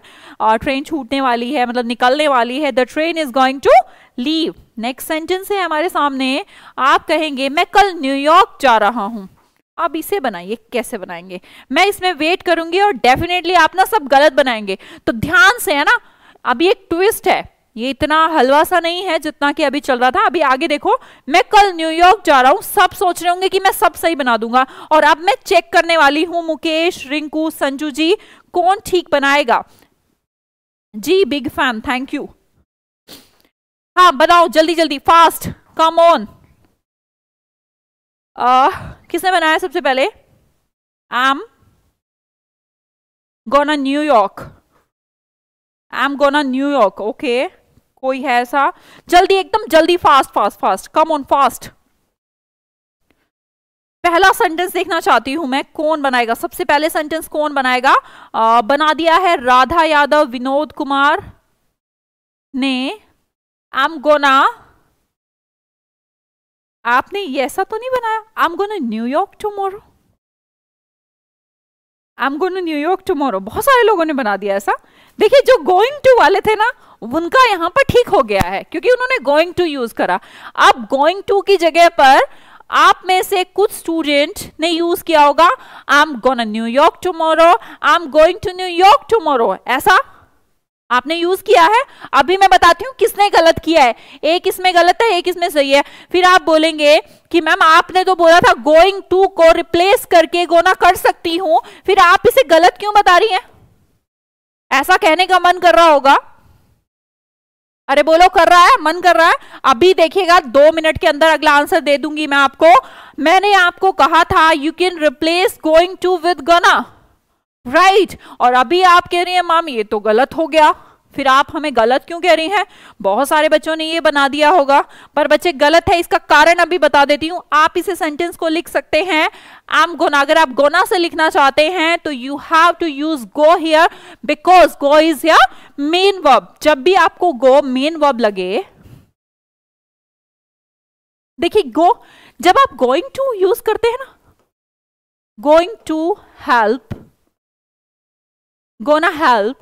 और ट्रेन छूटने वाली है मतलब निकलने वाली है the train is going to leave next sentence है हमारे सामने आप कहेंगे मैं कल न्यूयॉर्क जा रहा हूं आप इसे बनाइए कैसे बनाएंगे मैं इसमें वेट करूंगी और डेफिनेटली आप ना सब गलत बनाएंगे तो ध्यान से है ना अभी एक ट्विस्ट है ये इतना हलवा सा नहीं है जितना कि अभी चल रहा था अभी आगे देखो मैं कल न्यूयॉर्क जा रहा हूं सब सोच रहे होंगे कि मैं सब सही बना दूंगा और अब मैं चेक करने वाली हूं मुकेश रिंकू संजू जी कौन ठीक बनाएगा जी बिग फैन थैंक यू हाँ बनाओ जल्दी जल्दी fast come on ah, uh, किसने बनाया सबसे पहले I'm gonna New York I'm gonna New York okay कोई है ऐसा जल्दी एकदम जल्दी fast fast fast come on fast पहला सेंटेंस देखना चाहती हूं मैं कौन बनाएगा सबसे पहले सेंटेंस कौन बनाएगा आ, uh, बना दिया है राधा यादव विनोद कुमार ने आम एम गोना आपने ये ऐसा तो नहीं बनाया I'm am New York tomorrow I am New York tomorrow बहुत सारे लोगों ने बना दिया ऐसा देखिए जो गोइंग टू वाले थे ना उनका यहाँ पर ठीक हो गया है क्योंकि उन्होंने गोइंग टू यूज करा अब गोइंग टू की जगह पर आप में से कुछ स्टूडेंट ने यूज किया होगा I am gonna New York tomorrow I am going to New York tomorrow ऐसा आपने यूज किया है अभी मैं बताती हूँ किसने गलत किया है एक इसमें गलत है एक इसमें सही है फिर आप बोलेंगे कि मैम आपने तो बोला था गोइंग टू को रिप्लेस करके गोना कर सकती हूँ फिर आप इसे गलत क्यों बता रही हैं ऐसा कहने का मन कर रहा होगा अरे बोलो कर रहा है मन कर रहा है अभी देखिएगा दो मिनट के अंदर अगला आंसर दे दूंगी मैं आपको मैंने आपको कहा था you can replace going to with gonna right right. और अभी आप कह रही हैं माम ये तो गलत हो गया फिर आप हमें गलत क्यों कह रही हैं बहुत सारे बच्चों ने ये बना दिया होगा पर बच्चे गलत है इसका कारण अभी बता देती हूँ आप इसे सेंटेंस को लिख सकते हैं आम गोना अगर आप गोना से लिखना चाहते हैं तो you have to use go here because go is here main verb जब भी आपको गो मेन वर्ब लगे देखिए गो जब आप गोइंग टू यूज करते हैं ना going to help gonna help,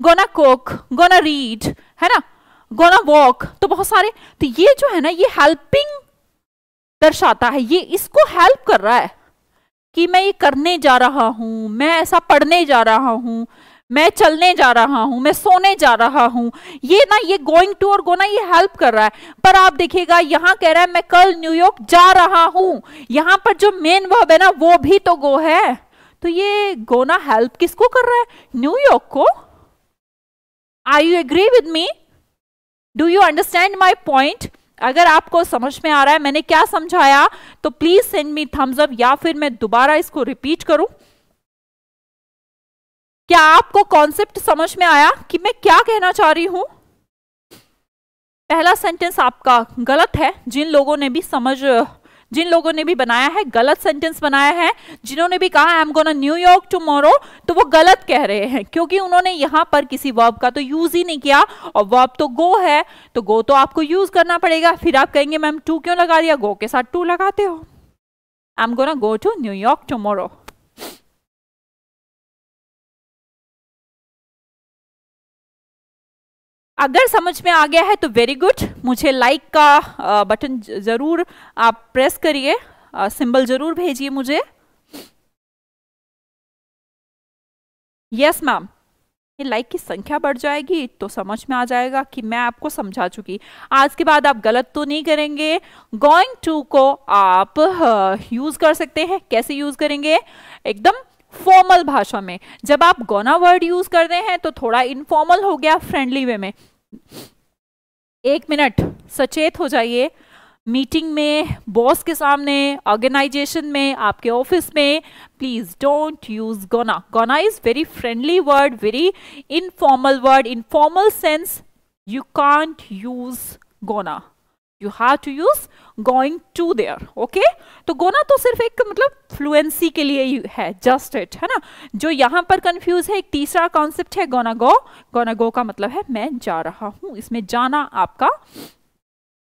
gonna cook, gonna read, है ना gonna walk, तो बहुत सारे तो ये जो है ना ये helping दर्शाता है ये इसको help कर रहा है कि मैं ये करने जा रहा हूं मैं ऐसा पढ़ने जा रहा हूं मैं चलने जा रहा हूं मैं सोने जा रहा हूं ये ना ये गोइंग टू और गोना ये हेल्प कर रहा है पर आप देखिएगा यहां कह रहा है मैं कल न्यूयॉर्क जा रहा हूं यहां पर जो मेन वर्ब है ना वो भी तो गो है तो ये गोना हेल्प किसको कर रहा है न्यूयॉर्क को I you agree with me do you understand my point अगर आपको समझ में आ रहा है मैंने क्या समझाया तो please send me thumbs up या फिर मैं दोबारा इसको रिपीट करूं क्या आपको कॉन्सेप्ट समझ में आया कि मैं क्या कहना चाह रही हूं पहला सेंटेंस आपका गलत है जिन लोगों ने भी समझ जिन लोगों ने भी बनाया है गलत सेंटेंस बनाया है जिन्होंने भी कहा I am gonna New York tomorrow तो वो गलत कह रहे हैं क्योंकि उन्होंने यहां पर किसी वर्ब का तो यूज ही नहीं किया और वर्ब तो गो है तो गो तो आपको यूज करना पड़ेगा फिर आप कहेंगे मैम टू क्यों लगा दिया गो के साथ टू लगाते हो I am gonna go to New York tomorrow अगर समझ में आ गया है तो वेरी गुड मुझे लाइक like का बटन ज़रूर आप प्रेस करिए सिंबल ज़रूर भेजिए मुझे यस मैम ये लाइक की संख्या बढ़ जाएगी तो समझ में आ जाएगा कि मैं आपको समझा चुकी आज के बाद आप गलत तो नहीं करेंगे गोइंग टू को आप यूज़ कर सकते हैं कैसे यूज़ करेंगे एकदम फॉर्मल भाषा में जब आप गोना वर्ड यूज कर रहे हैं तो थोड़ा इनफॉर्मल हो गया फ्रेंडली वे में एक मिनट सचेत हो जाइए मीटिंग में बॉस के सामने ऑर्गेनाइजेशन में आपके ऑफिस में please don't use gonna gonna is very friendly word very informal word informal sense you can't use gonna you have to use going to there okay तो गोना तो सिर्फ एक मतलब फ्लुएंसी के लिए ही है जस्ट इट है ना जो यहाँ पर कंफ्यूज है एक तीसरा कॉन्सेप्ट है गोना गो गोना गो का मतलब है मैं जा रहा हूँ इसमें जाना आपका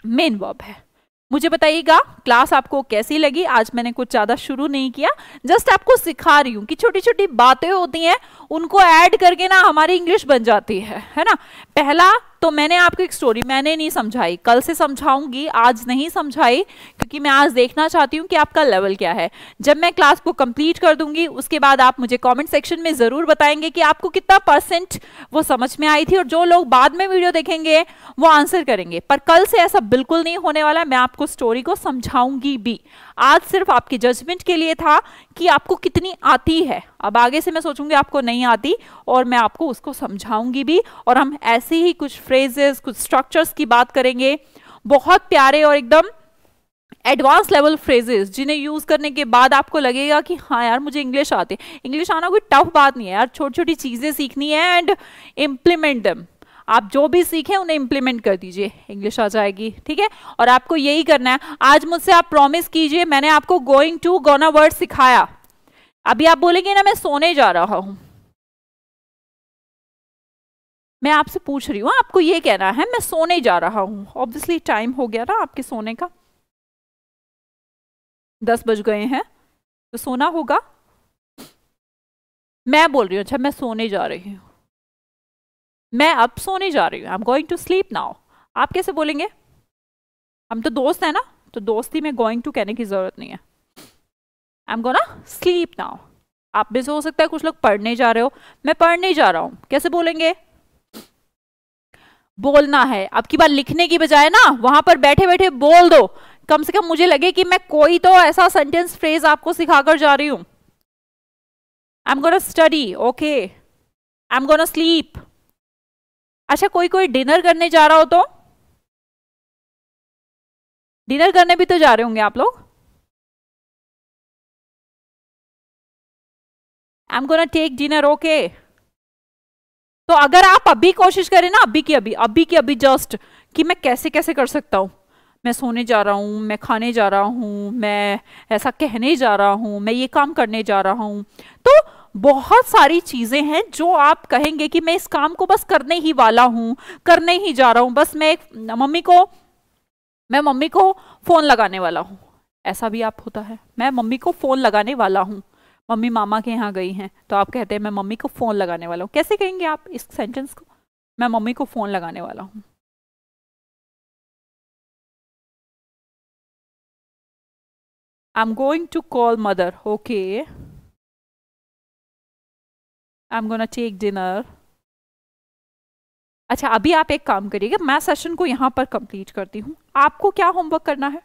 मेन वर्ब है मुझे बताइएगा क्लास आपको कैसी लगी आज मैंने कुछ ज़्यादा शुरू नहीं किया जस्ट आपको सिखा रही हूँ कि छोटी छोटी बातें होती हैं उनको ऐड करके ना हमारी इंग्लिश बन जाती है है ना पहला तो मैंने आपको एक स्टोरी मैंने नहीं समझाई कल से समझाऊंगी आज नहीं समझाई क्योंकि मैं आज देखना चाहती हूँ कि आपका लेवल क्या है जब मैं क्लास को कंप्लीट कर दूंगी उसके बाद आप मुझे कमेंट सेक्शन में ज़रूर बताएंगे कि आपको कितना परसेंट वो समझ में आई थी और जो लोग बाद में वीडियो देखेंगे वो आंसर करेंगे पर कल से ऐसा बिल्कुल नहीं होने वाला मैं आपको स्टोरी को समझाऊंगी भी आज सिर्फ आपके जजमेंट के लिए था कि आपको कितनी आती है अब आगे से मैं सोचूंगी आपको नहीं आती और मैं आपको उसको समझाऊंगी भी और हम ऐसे ही कुछ फ्रेजेस कुछ स्ट्रक्चर्स की बात करेंगे बहुत प्यारे और एकदम एडवांस लेवल फ्रेजेस जिन्हें यूज़ करने के बाद आपको लगेगा कि हाँ यार मुझे इंग्लिश आते इंग्लिश आना कोई टफ बात नहीं है यार छोटी छोटी चीज़ें सीखनी है एंड इम्प्लीमेंट दम आप जो भी सीखें उन्हें इम्प्लीमेंट कर दीजिए इंग्लिश आ जाएगी ठीक है और आपको यही करना है आज मुझसे आप प्रॉमिस कीजिए मैंने आपको गोइंग टू गोना वर्ड सिखाया अभी आप बोलेंगे ना मैं सोने जा रहा हूँ मैं आपसे पूछ रही हूँ आपको ये कहना है मैं सोने जा रहा हूँ ऑब्वियसली टाइम हो गया ना आपके सोने का दस बज गए हैं तो सोना होगा मैं बोल रही हूँ अच्छा मैं सोने जा रही हूँ मैं अब सोने जा रही हूँ I am going to sleep now आप कैसे बोलेंगे हम तो दोस्त हैं ना तो दोस्ती में गोइंग टू कहने की ज़रूरत नहीं है आई एम ना स्लीप नाउ आप में से हो सकता है कुछ लोग पढ़ने जा रहे हो मैं पढ़ने जा रहा हूँ कैसे बोलेंगे बोलना है अब की बार लिखने की बजाय ना वहां पर बैठे बैठे बोल दो कम से कम मुझे लगे कि मैं कोई तो ऐसा सेंटेंस फ्रेज आपको सिखाकर जा रही हूँ I am gonna study okay I am gonna sleep अच्छा कोई कोई डिनर करने जा रहा हो तो डिनर करने भी तो जा रहे होंगे आप लोग I am gonna take dinner okay तो अगर आप अभी कोशिश करें ना अभी की अभी अभी की अभी जस्ट कि मैं कैसे कैसे कर सकता हूं मैं सोने जा रहा हूं मैं खाने जा रहा हूं मैं ऐसा कहने जा रहा हूं मैं ये काम करने जा रहा हूं तो बहुत सारी चीज़ें हैं जो आप कहेंगे कि मैं इस काम को बस करने ही वाला हूँ करने ही जा रहा हूं बस मैं मम्मी को मैं मम्मी को फ़ोन लगाने वाला हूं ऐसा भी आप होता है मैं मम्मी को फ़ोन लगाने वाला हूँ मम्मी मामा के यहाँ गई हैं तो आप कहते हैं मैं मम्मी को फ़ोन लगाने वाला हूँ कैसे कहेंगे आप इस सेंटेंस को मैं मम्मी को फ़ोन लगाने वाला हूँ I am going to call mother okay I am gonna take dinner अच्छा अभी आप एक काम करिएगा मैं सेशन को यहाँ पर कंप्लीट करती हूँ आपको क्या होमवर्क करना है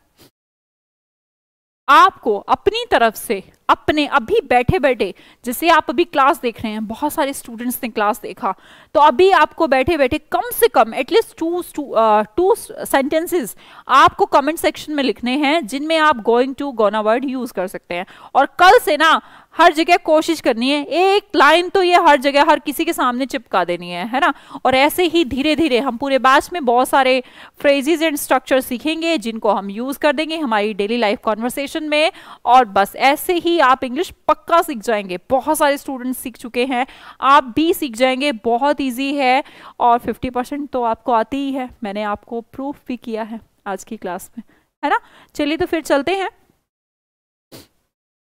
आपको अपनी तरफ से अपने अभी बैठे बैठे जैसे आप अभी क्लास देख रहे हैं बहुत सारे स्टूडेंट्स ने क्लास देखा तो अभी आपको बैठे बैठे कम से कम एटलीस्ट टू टू सेंटेंसेस आपको कमेंट सेक्शन में लिखने हैं जिनमें आप going to gonna word use कर सकते हैं और कल से ना हर जगह कोशिश करनी है एक लाइन तो ये हर जगह हर किसी के सामने चिपका देनी है है ना और ऐसे ही धीरे धीरे हम पूरे बैच में बहुत सारे फ्रेजेज एंड स्ट्रक्चर सीखेंगे जिनको हम यूज़ कर देंगे हमारी डेली लाइफ कॉन्वर्सेशन में और बस ऐसे ही आप इंग्लिश पक्का सीख जाएंगे बहुत सारे स्टूडेंट्स सीख चुके हैं आप भी सीख जाएंगे बहुत ईजी है और फिफ्टी तो आपको आती ही है मैंने आपको प्रूफ भी किया है आज की क्लास में है ना चलिए तो फिर चलते हैं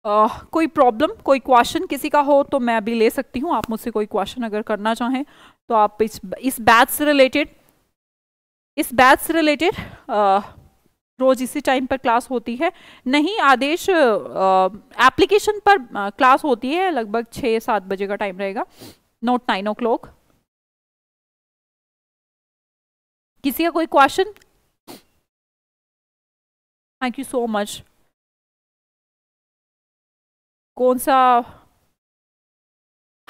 Uh, कोई प्रॉब्लम कोई क्वेश्चन किसी का हो तो मैं अभी ले सकती हूँ आप मुझसे कोई क्वेश्चन अगर करना चाहें तो आप इस इस बैच से रिलेटेड इस बैच से रिलेटेड रोज इसी टाइम पर क्लास होती है नहीं आदेश एप्लीकेशन पर क्लास होती है लगभग छः सात बजे का टाइम रहेगा नोट नाइन ओ क्लॉक किसी का कोई question thank you so much कौन सा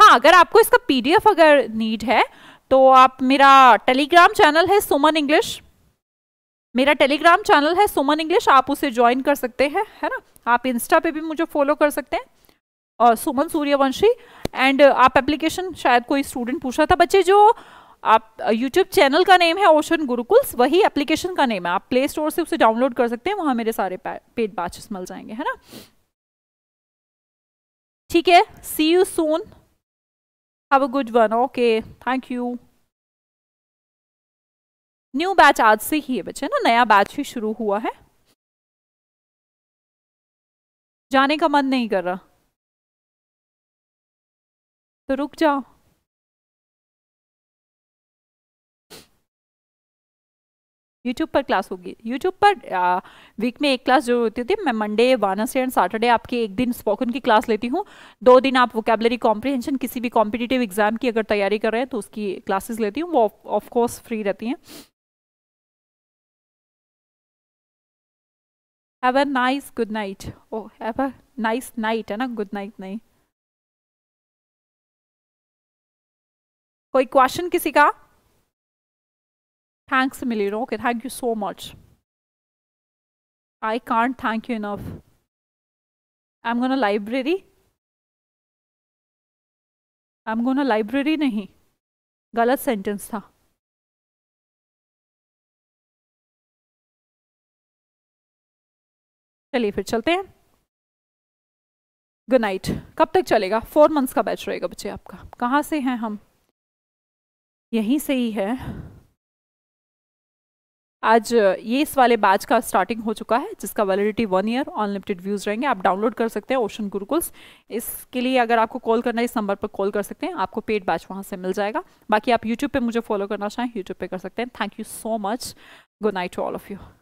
हाँ अगर आपको इसका पीडीएफ अगर नीड है तो आप मेरा टेलीग्राम चैनल है सुमन इंग्लिश मेरा टेलीग्राम चैनल है सुमन इंग्लिश आप उसे ज्वाइन कर सकते हैं है ना आप इंस्टा पे भी मुझे फॉलो कर सकते हैं और सुमन सूर्यवंशी एंड आप एप्लीकेशन शायद कोई स्टूडेंट पूछा था बच्चे जो आप यूट्यूब uh, चैनल का नेम है ओशन गुरुकुल्स वही एप्लीकेशन का नेम है आप प्ले स्टोर से उसे डाउनलोड कर सकते हैं वहाँ मेरे सारे पेड बैचेस मिल जाएंगे है ना ठीक है see you soon have a good one okay thank you new batch आज से ही है बच्चे ना नया बैच ही शुरू हुआ है जाने का मन नहीं कर रहा तो रुक जाओ यूट्यूब पर क्लास होगी यूट्यूब पर आ, वीक में एक क्लास जरूर होती थी मैं मंडे वानसडे एंड सैटरडे आपकी एक दिन स्पोकन की क्लास लेती हूँ दो दिन आप वोकेबलरी कॉम्प्रिहेंशन किसी भी कॉम्पिटेटिव एग्जाम की अगर तैयारी कर रहे हैं तो उसकी क्लासेस लेती हूँ वो ऑफकोर्स फ्री रहती हैं have a nice good night oh have a nice night है ना गुड नाइट नहीं कोई क्वेश्चन किसी का thanks Emily. Okay, thank you so much. I can't thank you enough. I'm gonna library. I'm gonna library नहीं गलत sentence था चलिए फिर चलते हैं गुड नाइट कब तक चलेगा फोर मंथ्स का बैच रहेगा बच्चे आपका कहाँ से हैं हम यहीं से ही है आज ये इस वाले बैच का स्टार्टिंग हो चुका है जिसका validity one year unlimited views रहेंगे आप डाउनलोड कर सकते हैं ओशन गुरुकुल्स इसके लिए अगर आपको कॉल करना है इस नंबर पर कॉल कर सकते हैं आपको पेड बैच वहाँ से मिल जाएगा बाकी आप यूट्यूब पे मुझे फॉलो करना चाहें यूट्यूब पे कर सकते हैं thank you so much good night to all of you